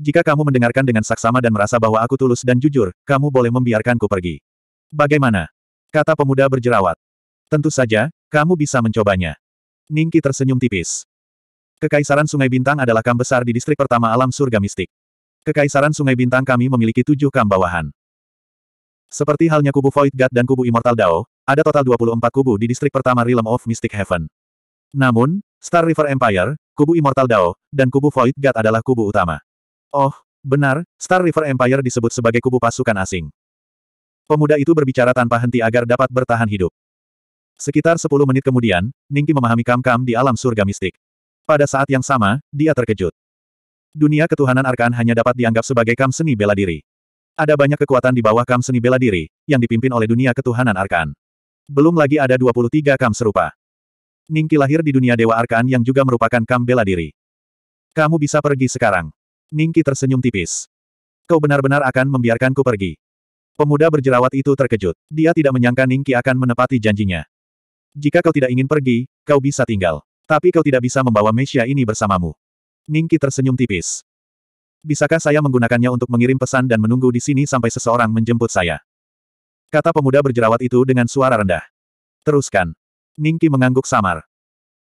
Jika kamu mendengarkan dengan saksama dan merasa bahwa aku tulus dan jujur, kamu boleh membiarkanku pergi. Bagaimana? Kata pemuda berjerawat. Tentu saja, kamu bisa mencobanya. Ningki tersenyum tipis. Kekaisaran Sungai Bintang adalah kam besar di distrik pertama alam surga mistik. Kekaisaran Sungai Bintang kami memiliki tujuh kam bawahan. Seperti halnya kubu Void God dan kubu Immortal Dao, ada total 24 kubu di distrik pertama Realm of Mystic Heaven. Namun, Star River Empire, kubu Immortal Dao, dan kubu Void God adalah kubu utama. Oh, benar, Star River Empire disebut sebagai kubu pasukan asing. Pemuda itu berbicara tanpa henti agar dapat bertahan hidup. Sekitar 10 menit kemudian, Ningki memahami kam-kam di alam surga mistik. Pada saat yang sama, dia terkejut. Dunia ketuhanan arkan hanya dapat dianggap sebagai kam seni bela diri. Ada banyak kekuatan di bawah kam seni bela diri, yang dipimpin oleh dunia ketuhanan arkan. Belum lagi ada 23 kam serupa. Ningki lahir di dunia dewa arkan yang juga merupakan kam bela diri. Kamu bisa pergi sekarang. Ningki tersenyum tipis. Kau benar-benar akan membiarkanku pergi. Pemuda berjerawat itu terkejut. Dia tidak menyangka Ningki akan menepati janjinya. Jika kau tidak ingin pergi, kau bisa tinggal. Tapi kau tidak bisa membawa Mesia ini bersamamu. Ningki tersenyum tipis. Bisakah saya menggunakannya untuk mengirim pesan dan menunggu di sini sampai seseorang menjemput saya? Kata pemuda berjerawat itu dengan suara rendah. Teruskan. Ningki mengangguk samar.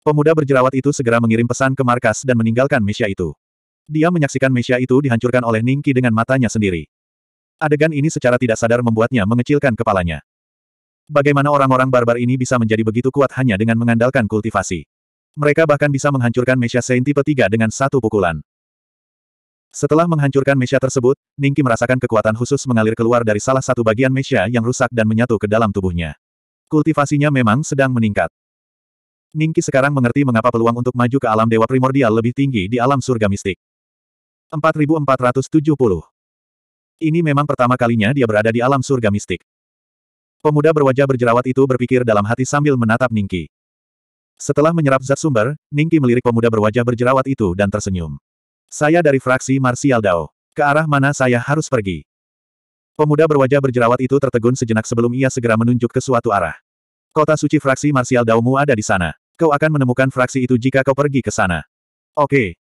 Pemuda berjerawat itu segera mengirim pesan ke markas dan meninggalkan Mesia itu. Dia menyaksikan Mesia itu dihancurkan oleh Ningki dengan matanya sendiri. Adegan ini secara tidak sadar membuatnya mengecilkan kepalanya. Bagaimana orang-orang barbar ini bisa menjadi begitu kuat hanya dengan mengandalkan kultivasi? Mereka bahkan bisa menghancurkan Mesha Saint tipe 3 dengan satu pukulan. Setelah menghancurkan Mesha tersebut, Ningki merasakan kekuatan khusus mengalir keluar dari salah satu bagian Mesha yang rusak dan menyatu ke dalam tubuhnya. Kultivasinya memang sedang meningkat. Ningki sekarang mengerti mengapa peluang untuk maju ke alam dewa primordial lebih tinggi di alam surga mistik. 4470 Ini memang pertama kalinya dia berada di alam surga mistik. Pemuda berwajah berjerawat itu berpikir dalam hati sambil menatap Ningki. Setelah menyerap zat sumber, Ningki melirik pemuda berwajah berjerawat itu dan tersenyum. Saya dari fraksi Marsial Dao. Ke arah mana saya harus pergi? Pemuda berwajah berjerawat itu tertegun sejenak sebelum ia segera menunjuk ke suatu arah. Kota suci fraksi Martial mu ada di sana. Kau akan menemukan fraksi itu jika kau pergi ke sana. Oke.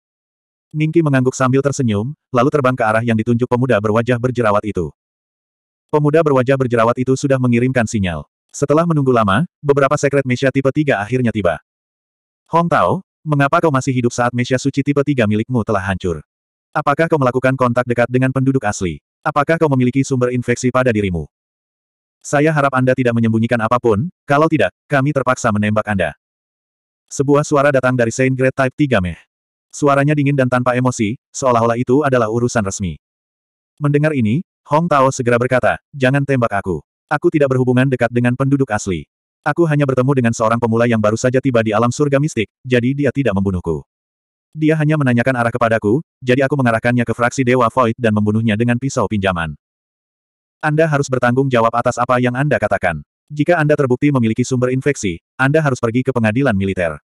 Ningki mengangguk sambil tersenyum, lalu terbang ke arah yang ditunjuk pemuda berwajah berjerawat itu. Pemuda berwajah berjerawat itu sudah mengirimkan sinyal. Setelah menunggu lama, beberapa sekret Mesia tipe 3 akhirnya tiba. Hong Tao, mengapa kau masih hidup saat Mesia suci tipe 3 milikmu telah hancur? Apakah kau melakukan kontak dekat dengan penduduk asli? Apakah kau memiliki sumber infeksi pada dirimu? Saya harap Anda tidak menyembunyikan apapun, kalau tidak, kami terpaksa menembak Anda. Sebuah suara datang dari Saint Grade Type 3 Meh. Suaranya dingin dan tanpa emosi, seolah-olah itu adalah urusan resmi. Mendengar ini, Hong Tao segera berkata, jangan tembak aku. Aku tidak berhubungan dekat dengan penduduk asli. Aku hanya bertemu dengan seorang pemula yang baru saja tiba di alam surga mistik, jadi dia tidak membunuhku. Dia hanya menanyakan arah kepadaku, jadi aku mengarahkannya ke fraksi Dewa Void dan membunuhnya dengan pisau pinjaman. Anda harus bertanggung jawab atas apa yang Anda katakan. Jika Anda terbukti memiliki sumber infeksi, Anda harus pergi ke pengadilan militer.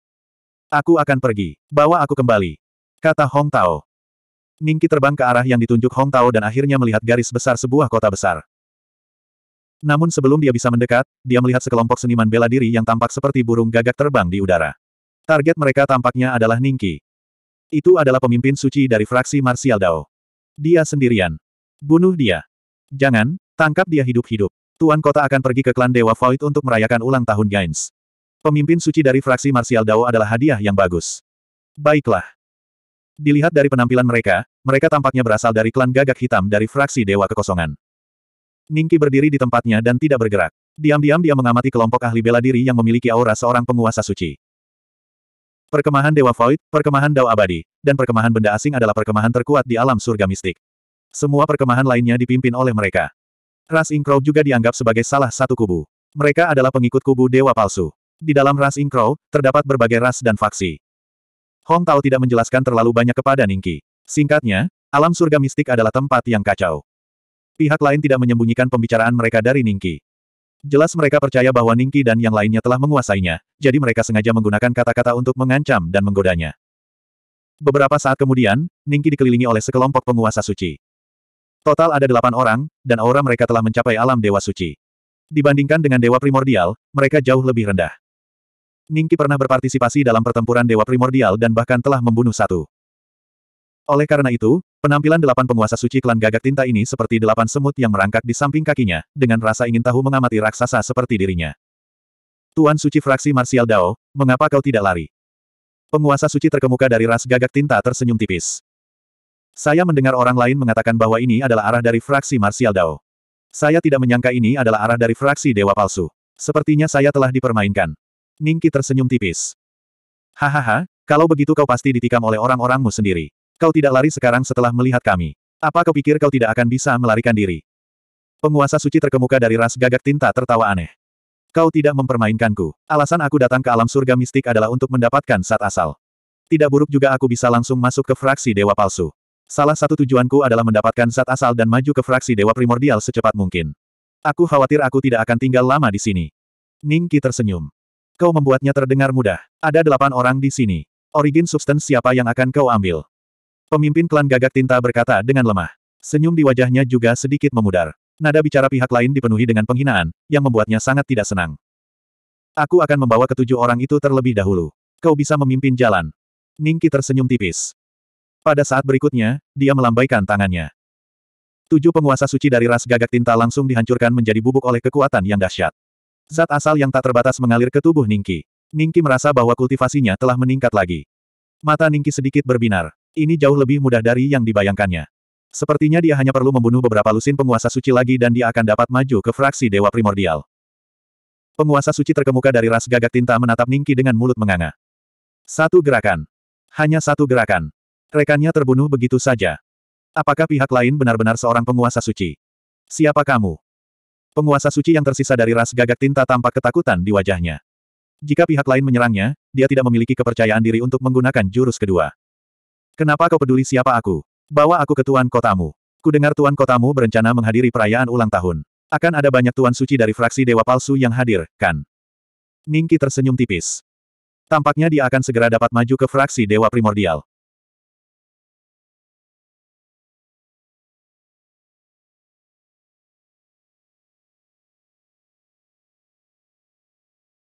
Aku akan pergi. Bawa aku kembali. Kata Hong Tao. Ningki terbang ke arah yang ditunjuk Hong Tao dan akhirnya melihat garis besar sebuah kota besar. Namun sebelum dia bisa mendekat, dia melihat sekelompok seniman bela diri yang tampak seperti burung gagak terbang di udara. Target mereka tampaknya adalah Ningki. Itu adalah pemimpin suci dari fraksi Martial Dao. Dia sendirian. Bunuh dia. Jangan, tangkap dia hidup-hidup. Tuan kota akan pergi ke klan Dewa Void untuk merayakan ulang tahun Gains. Pemimpin suci dari fraksi Martial Dao adalah hadiah yang bagus. Baiklah. Dilihat dari penampilan mereka, mereka tampaknya berasal dari klan gagak hitam dari fraksi Dewa Kekosongan. Ningki berdiri di tempatnya dan tidak bergerak. Diam-diam dia mengamati kelompok ahli bela diri yang memiliki aura seorang penguasa suci. Perkemahan Dewa Void, perkemahan Dao Abadi, dan perkemahan benda asing adalah perkemahan terkuat di alam surga mistik. Semua perkemahan lainnya dipimpin oleh mereka. Ras Inkrow juga dianggap sebagai salah satu kubu. Mereka adalah pengikut kubu Dewa Palsu. Di dalam ras Inkrow, terdapat berbagai ras dan faksi. Hong Tao tidak menjelaskan terlalu banyak kepada Ningki. Singkatnya, alam surga mistik adalah tempat yang kacau. Pihak lain tidak menyembunyikan pembicaraan mereka dari Ningki. Jelas mereka percaya bahwa Ningki dan yang lainnya telah menguasainya, jadi mereka sengaja menggunakan kata-kata untuk mengancam dan menggodanya. Beberapa saat kemudian, Ningki dikelilingi oleh sekelompok penguasa suci. Total ada delapan orang, dan aura mereka telah mencapai alam dewa suci. Dibandingkan dengan dewa primordial, mereka jauh lebih rendah. Ningki pernah berpartisipasi dalam pertempuran dewa primordial dan bahkan telah membunuh satu. Oleh karena itu, penampilan delapan penguasa suci klan gagak tinta ini seperti delapan semut yang merangkak di samping kakinya, dengan rasa ingin tahu mengamati raksasa seperti dirinya. Tuan suci fraksi Martial Dao, mengapa kau tidak lari? Penguasa suci terkemuka dari ras gagak tinta tersenyum tipis. Saya mendengar orang lain mengatakan bahwa ini adalah arah dari fraksi Martial Dao. Saya tidak menyangka ini adalah arah dari fraksi Dewa Palsu. Sepertinya saya telah dipermainkan. Ningki tersenyum tipis. Hahaha, kalau begitu kau pasti ditikam oleh orang-orangmu sendiri. Kau tidak lari sekarang setelah melihat kami. Apa kau pikir kau tidak akan bisa melarikan diri? Penguasa suci terkemuka dari ras gagak tinta tertawa aneh. Kau tidak mempermainkanku. Alasan aku datang ke alam surga mistik adalah untuk mendapatkan saat asal. Tidak buruk juga aku bisa langsung masuk ke fraksi dewa palsu. Salah satu tujuanku adalah mendapatkan saat asal dan maju ke fraksi dewa primordial secepat mungkin. Aku khawatir aku tidak akan tinggal lama di sini. Ningki tersenyum. Kau membuatnya terdengar mudah. Ada delapan orang di sini. Origin substance siapa yang akan kau ambil? Pemimpin klan gagak tinta berkata dengan lemah. Senyum di wajahnya juga sedikit memudar. Nada bicara pihak lain dipenuhi dengan penghinaan, yang membuatnya sangat tidak senang. Aku akan membawa ketujuh orang itu terlebih dahulu. Kau bisa memimpin jalan. Ningki tersenyum tipis. Pada saat berikutnya, dia melambaikan tangannya. Tujuh penguasa suci dari ras gagak tinta langsung dihancurkan menjadi bubuk oleh kekuatan yang dahsyat. Zat asal yang tak terbatas mengalir ke tubuh Ningki. Ningki merasa bahwa kultivasinya telah meningkat lagi. Mata Ningki sedikit berbinar. Ini jauh lebih mudah dari yang dibayangkannya. Sepertinya dia hanya perlu membunuh beberapa lusin penguasa suci lagi dan dia akan dapat maju ke fraksi Dewa Primordial. Penguasa suci terkemuka dari ras gagak tinta menatap Ningki dengan mulut menganga. Satu gerakan. Hanya satu gerakan. Rekannya terbunuh begitu saja. Apakah pihak lain benar-benar seorang penguasa suci? Siapa kamu? Penguasa suci yang tersisa dari ras gagak tinta tampak ketakutan di wajahnya. Jika pihak lain menyerangnya, dia tidak memiliki kepercayaan diri untuk menggunakan jurus kedua. Kenapa kau peduli siapa aku? Bawa aku ke tuan kotamu. Kudengar tuan kotamu berencana menghadiri perayaan ulang tahun. Akan ada banyak tuan suci dari fraksi dewa palsu yang hadir, kan? Ningki tersenyum tipis. Tampaknya dia akan segera dapat maju ke fraksi dewa primordial.